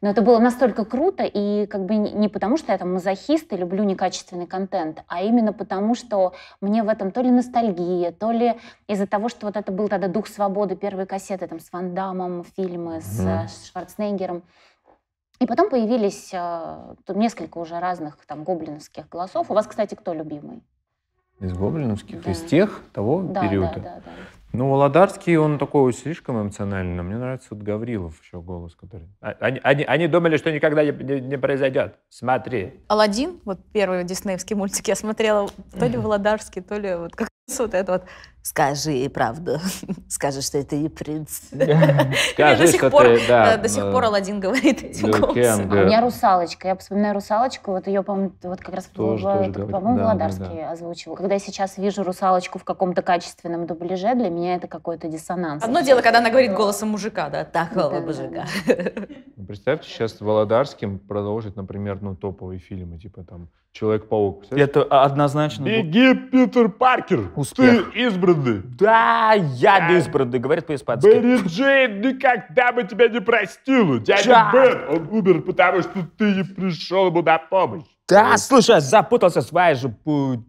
Speaker 6: Но это было настолько круто, и как бы не потому, что я там мазохист и люблю некачественный контент, а именно потому, что мне в этом то ли ностальгия, то ли из-за того, что вот это был тогда «Дух свободы», первые кассеты там с Ван Дамом, фильмы с, угу. с Шварценеггером. И потом появились а, тут несколько уже разных там гоблинских голосов. У вас, кстати, кто любимый?
Speaker 3: Из гоблинских? Да. Из тех того да, периода? Да, да, да. Ну, Володарский, он такой слишком эмоциональный. Мне нравится вот Гаврилов еще голос, который... А, они, они, они думали, что никогда не, не, не произойдет. Смотри.
Speaker 5: Алладин, вот первый диснеевский мультик я смотрела, то ли Володарский, то ли вот как вот это вот скажи правду. Скажи, что это не принц.
Speaker 1: Скажи, до сих что пор, ты, да. Э, э, до сих пор
Speaker 6: Алладин говорит этим голосом. А у меня русалочка. Я вспоминаю русалочку. Вот ее, по-моему, вот как раз, по-моему, Володарский озвучивал. Когда я сейчас вижу русалочку в каком-то качественном дубляже, для меня это какой-то диссонанс. Одно дело, когда она говорит голосом мужика, да, такого мужика.
Speaker 3: Ну, представьте, сейчас Володарским продолжит, например, ну, топовые фильмы, типа там Человек-паук.
Speaker 4: Это однозначно. Беги, Питер Паркер! Успех. Ты избран избранный. Да, я да. избранный, говорит по-испански. Мэри Джейн никогда бы тебя не простил. Дядя
Speaker 3: Бен, он умер, потому что ты не пришел ему на помощь.
Speaker 1: Да, вот. слушай, запутался с вами же Путин.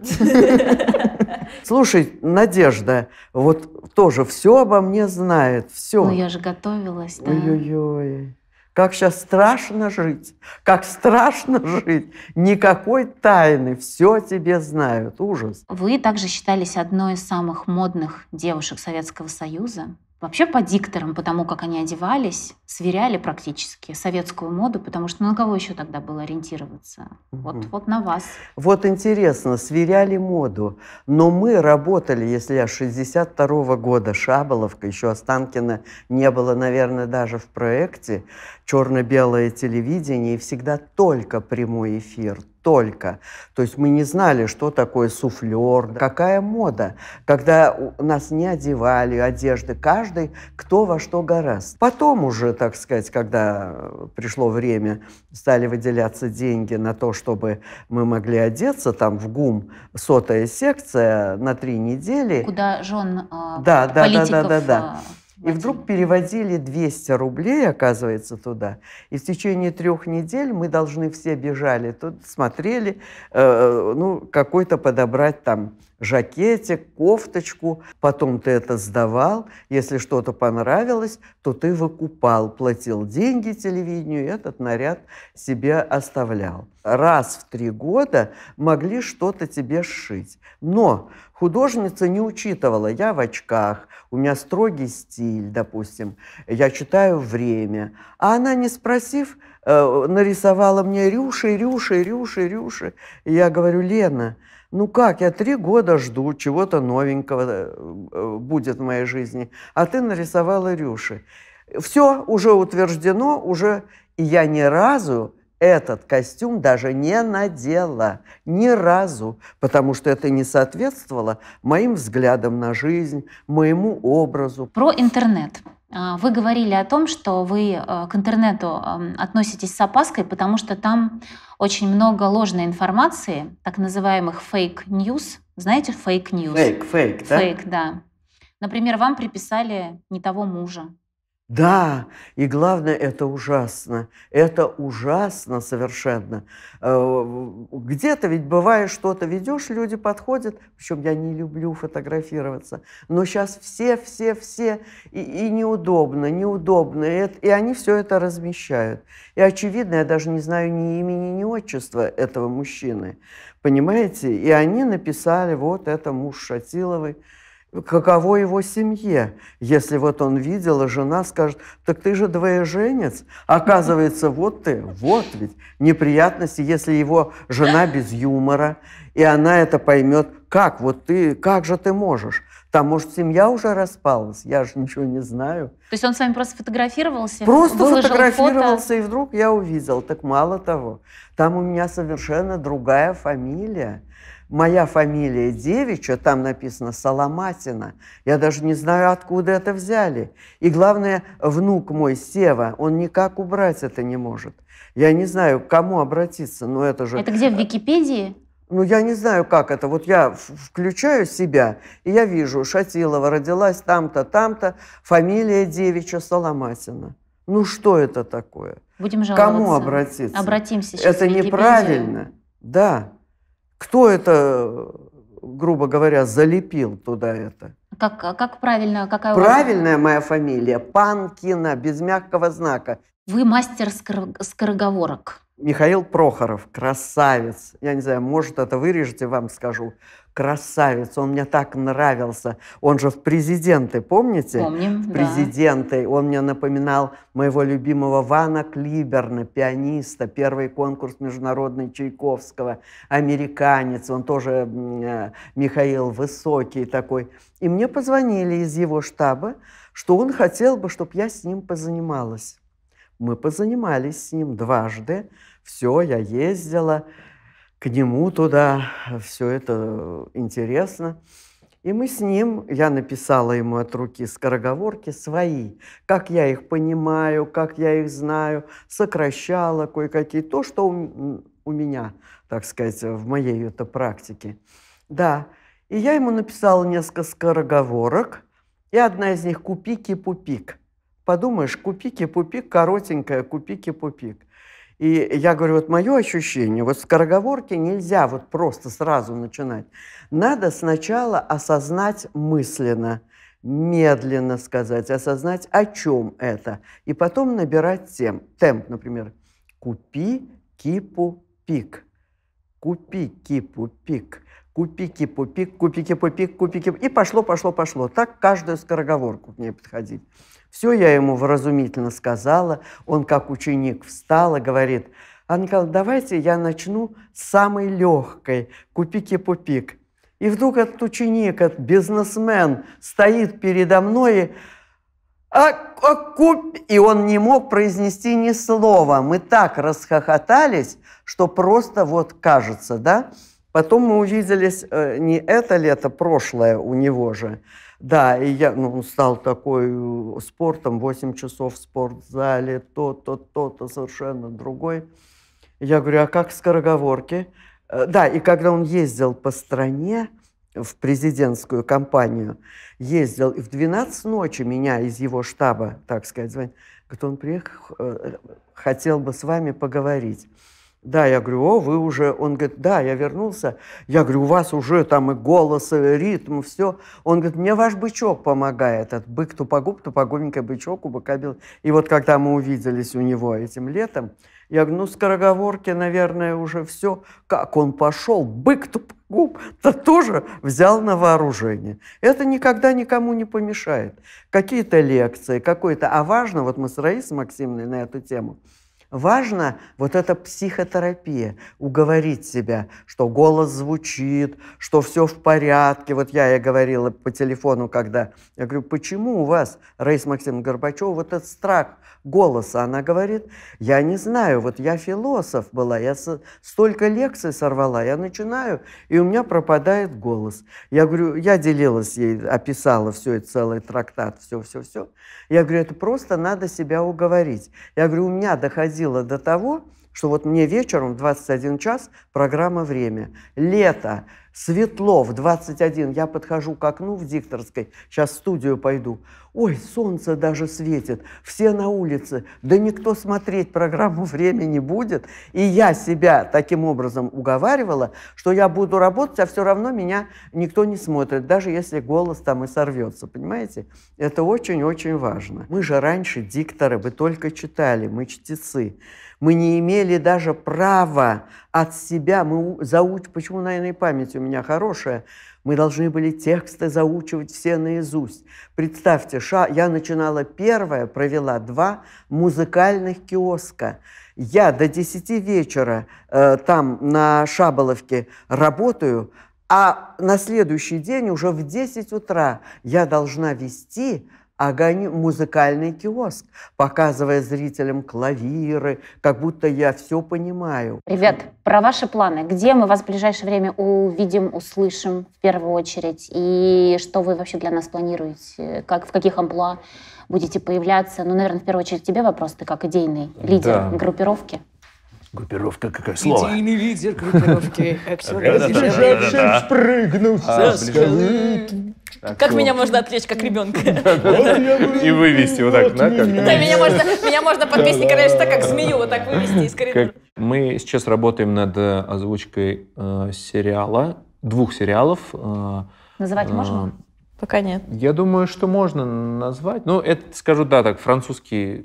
Speaker 1: Слушай, Надежда, вот тоже все обо мне знает, все. Ну, я же
Speaker 6: готовилась, да.
Speaker 1: Ой-ой-ой. Как сейчас страшно жить, как страшно жить. Никакой тайны, все тебе знают. Ужас.
Speaker 6: Вы также считались одной из самых модных девушек Советского Союза. Вообще по дикторам, потому как они одевались, сверяли практически советскую моду, потому что на кого еще тогда было ориентироваться? Вот, вот на вас.
Speaker 1: Вот интересно, сверяли моду, но мы работали, если я 62 года, Шаболовка, еще Останкина не было, наверное, даже в проекте, черно-белое телевидение, и всегда только прямой эфир, только. То есть мы не знали, что такое суфлер, какая мода, когда нас не одевали одежды, каждый кто во что гораст. Потом уже, так сказать, когда э, пришло время, стали выделяться деньги на то, чтобы мы могли одеться, там в ГУМ сотая секция на три недели.
Speaker 6: Куда жен э,
Speaker 1: а, да, да, политиков... Да, да, да, да. И вдруг переводили 200 рублей, оказывается, туда. И в течение трех недель мы должны все бежали, тут смотрели, э, ну, какой-то подобрать там жакетик, кофточку. Потом ты это сдавал. Если что-то понравилось, то ты выкупал, платил деньги телевидению, и этот наряд себе оставлял. Раз в три года могли что-то тебе сшить. Но Художница не учитывала, я в очках, у меня строгий стиль, допустим, я читаю время. А она, не спросив, э, нарисовала мне рюши, рюши, рюши, рюши. И я говорю, Лена, ну как, я три года жду, чего-то новенького э, э, будет в моей жизни, а ты нарисовала рюши. Все уже утверждено, уже и я ни разу этот костюм даже не надела ни разу, потому что это не соответствовало моим взглядам на жизнь, моему образу. Про
Speaker 6: интернет. А, вы говорили о том, что вы э, к интернету эм, относитесь с опаской, потому что там очень много ложной информации, так называемых фейк-ньюс. Знаете фейк-ньюс? Фейк, фейк, да? Фейк, да. Например, вам приписали не того мужа,
Speaker 1: да, и главное, это ужасно. Это ужасно совершенно. Э, где-то ведь бывает что-то ведешь, люди подходят, причем я не люблю фотографироваться, но сейчас все, все, все, и, и неудобно, неудобно, и, и они все это размещают. И очевидно, я даже не знаю ни имени, ни отчества этого мужчины, понимаете? И они написали, вот это муж Шатиловой, Каково его семье, если вот он видел, а жена скажет, так ты же двоеженец. Оказывается, вот ты, вот ведь неприятности, если его жена без юмора, и она это поймет, как вот ты, как же ты можешь? Там, может, семья уже распалась, я же ничего не знаю. То
Speaker 6: есть он с вами просто фотографировался? Просто фотографировался,
Speaker 1: фото. и вдруг я увидел. Так мало того, там у меня совершенно другая фамилия. Моя фамилия Девича, там написано Соломатина. Я даже не знаю, откуда это взяли. И главное, внук мой, Сева, он никак убрать это не может. Я не знаю, к кому обратиться, но это же... Это где, в
Speaker 6: Википедии?
Speaker 1: Ну, я не знаю, как это. Вот я включаю себя, и я вижу, Шатилова родилась там-то, там-то, фамилия Девича Соломатина. Ну, что это такое?
Speaker 6: Будем жаловаться. Кому обратиться? Обратимся сейчас Это неправильно.
Speaker 1: Да. Кто это, грубо говоря, залепил туда это?
Speaker 6: Как, как правильно, какая Правильная
Speaker 1: вас... моя фамилия Панкина, без мягкого знака.
Speaker 6: Вы мастер скор... скороговорок.
Speaker 1: Михаил Прохоров, красавец. Я не знаю, может, это вырежете, вам скажу красавец, он мне так нравился. Он же в «Президенты», помните? Помним, В «Президенты». Да. Он мне напоминал моего любимого Вана Клиберна, пианиста, первый конкурс международный Чайковского, американец, он тоже э, Михаил Высокий такой. И мне позвонили из его штаба, что он хотел бы, чтобы я с ним позанималась. Мы позанимались с ним дважды, все, я ездила, к нему туда. Все это интересно. И мы с ним, я написала ему от руки скороговорки свои, как я их понимаю, как я их знаю, сокращала кое-какие, то, что у, у меня, так сказать, в моей это практике. Да, и я ему написала несколько скороговорок, и одна из них «Купики-пупик». Подумаешь, «Купики-пупик», коротенькая «Купики-пупик». И я говорю, вот мое ощущение, вот скороговорки нельзя вот просто сразу начинать. Надо сначала осознать мысленно, медленно сказать, осознать, о чем это. И потом набирать тем, темп, например, «купи кипу пик». «Купи кипу пик» купики-пупик, купики-пупик, купики И пошло, пошло, пошло. Так каждую скороговорку к ней подходить. Все я ему вразумительно сказала. Он, как ученик, встал и говорит, Анна давайте я начну с самой легкой, купики-пупик. И вдруг этот ученик, этот бизнесмен стоит передо мной и а, а куп... И он не мог произнести ни слова. Мы так расхохотались, что просто вот кажется, да, Потом мы увиделись э, не это лето, прошлое у него же. Да, и я ну, стал такой э, спортом, 8 часов в спортзале, то-то, то-то, совершенно другой. Я говорю, а как скороговорки? Э, да, и когда он ездил по стране, в президентскую кампанию, ездил, и в 12 ночи меня из его штаба, так сказать, звонит, говорит, он приехал, э, хотел бы с вами поговорить. Да, я говорю, о, вы уже... Он говорит, да, я вернулся. Я говорю, у вас уже там и голос, и ритм, все. Он говорит, мне ваш бычок помогает. Этот бык тупогуб, тупогубенький бычок у быка бил. И вот когда мы увиделись у него этим летом, я говорю, ну, скороговорки, наверное, уже все. Как он пошел? Бык тупогуб то тоже взял на вооружение. Это никогда никому не помешает. Какие-то лекции, какой-то... А важно, вот мы с Раисой Максимовной на эту тему – Важно вот эта психотерапия, уговорить себя, что голос звучит, что все в порядке. Вот я и говорила по телефону, когда я говорю, почему у вас, Раис Максим Горбачев вот этот страх голоса? Она говорит, я не знаю, вот я философ была, я столько лекций сорвала, я начинаю, и у меня пропадает голос. Я говорю, я делилась ей, описала все это, целый трактат, все-все-все. Я говорю, это просто надо себя уговорить. Я говорю, у меня доходило доходило до того, что вот мне вечером в 21 час программа «Время». Лето, светло, в 21 я подхожу к окну в дикторской, сейчас в студию пойду. Ой, солнце даже светит, все на улице, да никто смотреть программу «Время» не будет. И я себя таким образом уговаривала, что я буду работать, а все равно меня никто не смотрит, даже если голос там и сорвется, понимаете? Это очень-очень важно. Мы же раньше дикторы бы только читали, мы чтецы. Мы не имели даже права от себя, мы зауч... почему, наверное, память у меня хорошая, мы должны были тексты заучивать все наизусть. Представьте, ша... я начинала первая провела два музыкальных киоска. Я до 10 вечера э, там на Шаболовке работаю, а на следующий день уже в 10 утра я должна вести огонь музыкальный киоск, показывая зрителям клавиры, как будто я все понимаю.
Speaker 6: Ребят, про ваши планы. Где мы вас в ближайшее время увидим, услышим в первую очередь? И что вы вообще для нас планируете? Как, в каких амплуа будете появляться? Ну, наверное, в первую очередь тебе вопрос. Ты как идейный лидер да. группировки.
Speaker 3: Группировка, какое слово? Идейный
Speaker 6: лидер группировки. Актеры. Прыгнув со скалы как вот. меня
Speaker 5: можно отвлечь, как ребенка? И вывести вот так, да? Да, меня можно под песни так как змею вот так вывести из коридора.
Speaker 3: Мы сейчас работаем над э, озвучкой э, сериала, двух сериалов. Э,
Speaker 5: Называть можно? Пока нет.
Speaker 3: Я думаю, что можно назвать. Ну, это, скажу, да, так, французский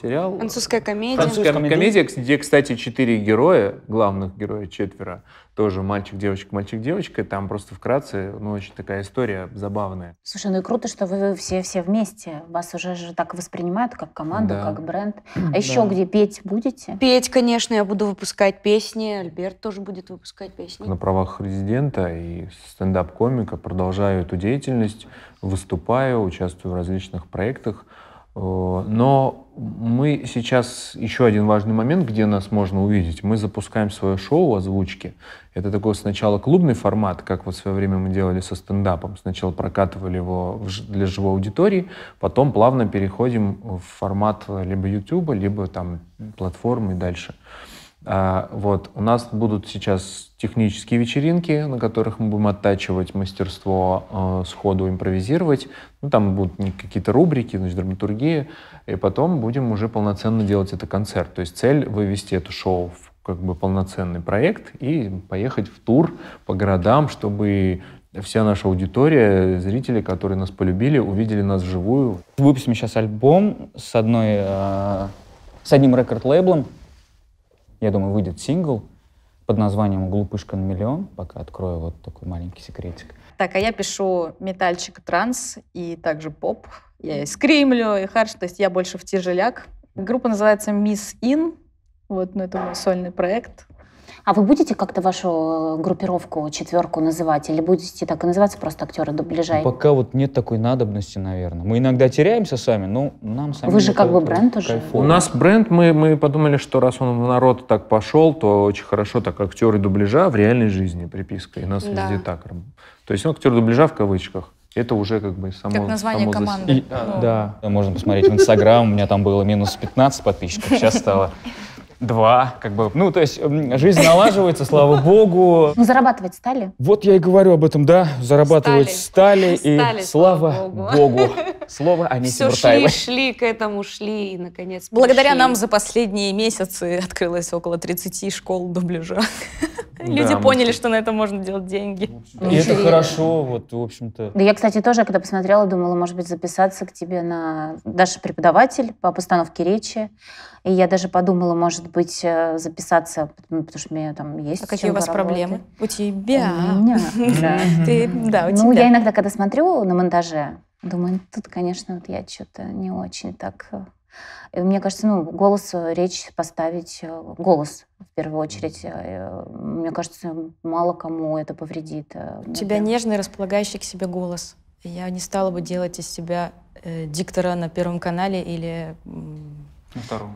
Speaker 3: сериал. Французская комедия. Французская комедия, где, кстати, четыре героя, главных героя четверо, тоже мальчик, девочка, мальчик, девочка. Там просто вкратце, ну, очень такая история забавная.
Speaker 6: Слушай, ну и круто, что вы все все вместе. Вас уже же так воспринимают как команду, да. как бренд. А еще да. где петь будете?
Speaker 2: Петь, конечно, я буду выпускать песни. Альберт тоже будет выпускать песни. На
Speaker 3: правах резидента и стендап-комика продолжаю эту деятельность, выступаю, участвую в различных проектах. Э, но мы сейчас еще один важный момент, где нас можно увидеть. Мы запускаем свое шоу озвучки. Это такой сначала клубный формат, как вот в свое время мы делали со стендапом. Сначала прокатывали его для живой аудитории, потом плавно переходим в формат либо YouTube, либо там платформы и дальше. А, вот у нас будут сейчас технические вечеринки, на которых мы будем оттачивать мастерство э, сходу импровизировать. Ну, там будут какие-то рубрики, значит, драматургия. И потом будем уже полноценно делать это концерт. То есть цель вывести это шоу в как бы полноценный проект и поехать в тур по городам, чтобы вся наша аудитория, зрители, которые
Speaker 4: нас полюбили, увидели нас вживую. Выпустим сейчас альбом с одной, э, с одним рекорд-лейблом. Я думаю, выйдет сингл под названием «Глупышка на миллион». Пока открою вот такой маленький секретик.
Speaker 5: Так, а я пишу метальчик транс и также поп. Я и скримлю, и харш, то есть я больше в тяжеляк. Группа
Speaker 6: называется «Мисс Ин». Вот, ну это мой сольный проект. А вы будете как-то вашу э, группировку, четверку называть? Или будете так и называться просто актеры дубляжа?
Speaker 4: Пока вот нет такой надобности, наверное. Мы иногда теряемся сами, но нам сами... Вы же как
Speaker 6: бы бренд уже.
Speaker 4: У нас
Speaker 3: бренд, мы, мы подумали, что раз он в народ так пошел, то очень хорошо так актеры дубляжа в реальной жизни приписка. И нас да. везде так. То есть он ну, актер дубляжа в кавычках. Это уже как
Speaker 4: бы само... Как название само команды. И, ну. Да. Можно посмотреть в Инстаграм, у меня там было минус 15 подписчиков, сейчас стало два, как бы. Ну, то есть жизнь налаживается, слава богу.
Speaker 6: Ну, зарабатывать стали?
Speaker 4: Вот я и говорю об этом, да. Зарабатывать стали, стали, стали и слава богу. богу. Слово Анисе Все шли,
Speaker 2: шли к этому, шли и, наконец, пришли. Благодаря нам за
Speaker 5: последние месяцы открылось около 30 школ дубляжа. Люди да, поняли, что на это можно делать деньги. Ну, И это хорошо, вот, в общем-то.
Speaker 6: Да я, кстати, тоже, когда посмотрела, думала, может быть, записаться к тебе на... Даша преподаватель по постановке речи. И я даже подумала, может быть, э, записаться, ну, потому что у меня там есть... А какие у вас работы. проблемы?
Speaker 5: У тебя. У меня. Да. да, у тебя. Ну, я иногда,
Speaker 6: когда смотрю на монтаже, думаю, «Ну, тут, конечно, вот я что-то не очень так э, Э, мне кажется, ну, голос, э, речь поставить, э, голос в первую очередь. Мне кажется, мало кому это повредит. У ну, тебя прям...
Speaker 5: нежный, располагающий к себе голос. Я не стала бы делать из себя э, диктора на Первом канале или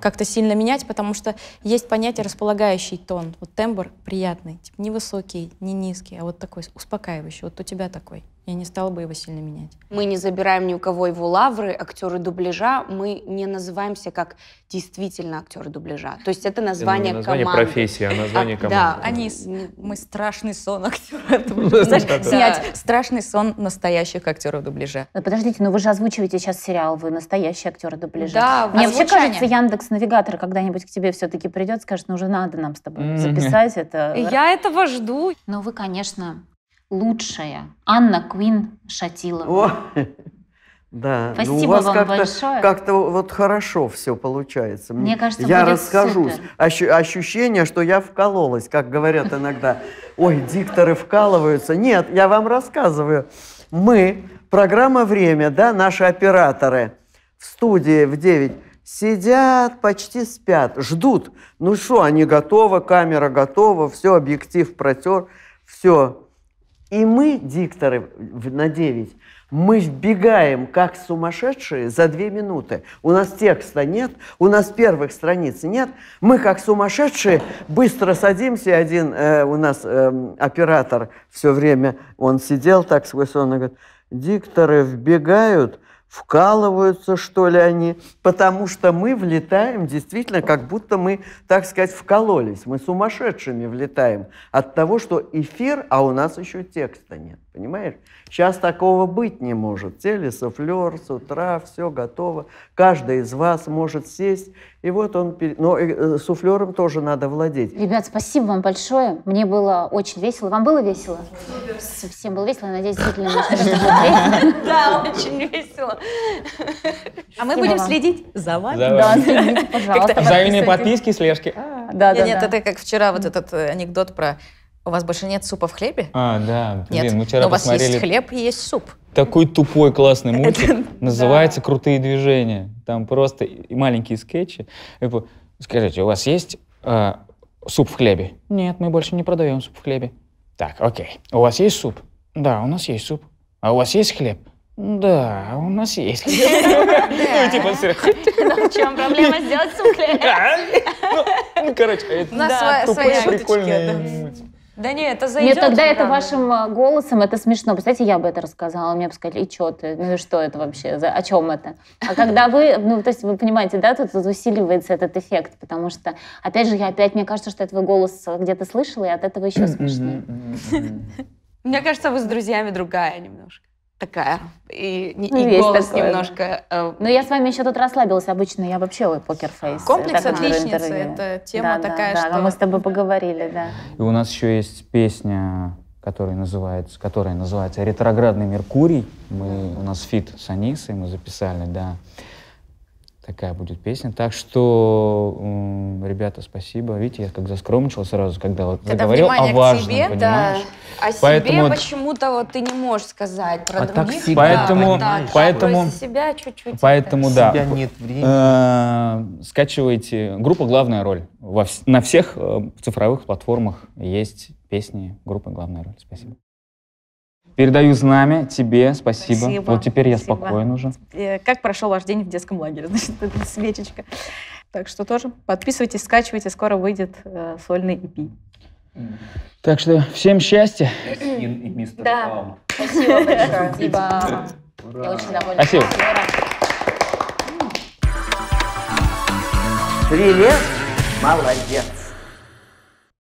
Speaker 5: как-то сильно менять, потому что есть понятие располагающий тон. Вот тембр приятный, типа высокий, не низкий, а вот такой успокаивающий. Вот у тебя такой. Я не стала бы его сильно менять.
Speaker 2: Мы не забираем ни у кого его лавры, актеры дубляжа. Мы не называемся как действительно актеры дубляжа. То есть это название это название команды. профессии, а, а название а, команды. Да, они... Мы
Speaker 6: страшный сон актера дубляжа. Знаешь, снять страшный сон настоящих актеров дубляжа. Ну, подождите, но ну вы же озвучиваете сейчас сериал, вы настоящий актер дубляжа. Да, Мне вообще кажется, Яндекс-навигатор когда-нибудь к тебе все-таки придет, скажет, ну уже надо нам с тобой записать это. Я этого жду. Но ну, вы, конечно, лучшая. Анна Квин Шатилова. О,
Speaker 1: да, Спасибо ну, у вас вам как-то, большое. Как-то вот хорошо все получается. Мне кажется, я расскажусь. Ощу- ощущение, что я вкололась, как говорят иногда. Ой, дикторы вкалываются. Нет, я вам рассказываю. Мы, программа «Время», да, наши операторы в студии в 9 сидят, почти спят, ждут. Ну что, они готовы, камера готова, все, объектив протер, все, и мы, дикторы на 9, мы вбегаем как сумасшедшие за две минуты. У нас текста нет, у нас первых страниц нет. Мы как сумасшедшие быстро садимся. Один э, у нас э, оператор все время, он сидел так сквозь сон, и говорит, дикторы вбегают вкалываются, что ли, они, потому что мы влетаем действительно, как будто мы, так сказать, вкололись. Мы сумасшедшими влетаем от того, что эфир, а у нас еще текста нет. Понимаешь? Сейчас такого быть не может. Телесофлер, с утра, все готово. Каждый из вас может сесть. И вот он... Пере... Но э, э суфлером тоже надо владеть.
Speaker 6: Ребят, спасибо вам большое. Мне было очень весело. Вам было весело? Всем было весело. Надеюсь, действительно, Да, очень весело. А мы будем следить за
Speaker 5: вами. Да, следите, пожалуйста. Взаимные подписки, слежки.
Speaker 2: Да, да, Нет, это
Speaker 5: как вчера вот этот э, анекдот про у вас больше нет супа в хлебе?
Speaker 4: А, да. Блин, нет. мы ну вчера Но посмотрели... у вас есть хлеб и есть суп. Такой тупой классный мультик. Называется «Крутые движения». Там просто маленькие скетчи. Скажите, у вас есть а, суп в хлебе? Нет, мы больше не продаем суп в хлебе. Так, окей. У вас есть суп? Да, у нас есть суп. А у вас есть хлеб? Да, у нас есть
Speaker 2: хлеб. Ну, типа, ну, В чем проблема сделать суп хлеб? А, ну, ну, короче, а
Speaker 4: это прикольные
Speaker 2: да нет, это зайдет. Нет, тогда это вашим
Speaker 6: э, голосом, это смешно. Представляете, я бы это рассказала, мне бы сказали, и что ты, ну и что это вообще, за, о чем это? А когда вы, ну то есть вы понимаете, да, тут усиливается этот эффект, потому что, опять же, я опять, мне кажется, что это твой голос где-то слышала, и от этого еще смешнее. Мне кажется, вы с друзьями другая немножко такая. И, ну, и голос такое. немножко... Э, Но я с вами еще тут расслабилась. Обычно я вообще ой, фейс. Комплекс это отличницы. Это тема да, такая, да, что... Да, мы с тобой поговорили, да.
Speaker 4: И у нас еще есть песня который называется, которая называется «Ретроградный Меркурий». Мы, у нас фит с Анисой, мы записали, да. Такая будет песня. Так что, ребята, спасибо. Видите, я как заскромничал сразу, когда вот заговорил о важном, тебе, понимаешь?
Speaker 2: Да. О себе поэтому... почему-то вот ты не можешь сказать про а других. Так всегда, поэтому, вот так, поэтому, себя чуть-чуть. Поэтому, да. Себя
Speaker 4: нет времени. Э, скачивайте. Группа «Главная роль». Во, на всех э, цифровых платформах есть песни группы «Главная роль». Спасибо. Передаю знамя тебе, спасибо. спасибо. Вот теперь я спасибо. спокоен уже.
Speaker 5: Э, как прошел ваш день в детском лагере? Значит, это свечечка. Так что тоже подписывайтесь, скачивайте, скоро выйдет э, сольный EP.
Speaker 4: Так что всем счастья.
Speaker 5: И, и мистер да. Паум. Спасибо большое. Спасибо.
Speaker 3: Ура.
Speaker 6: Я очень довольна.
Speaker 1: Спасибо. Привет, молодец.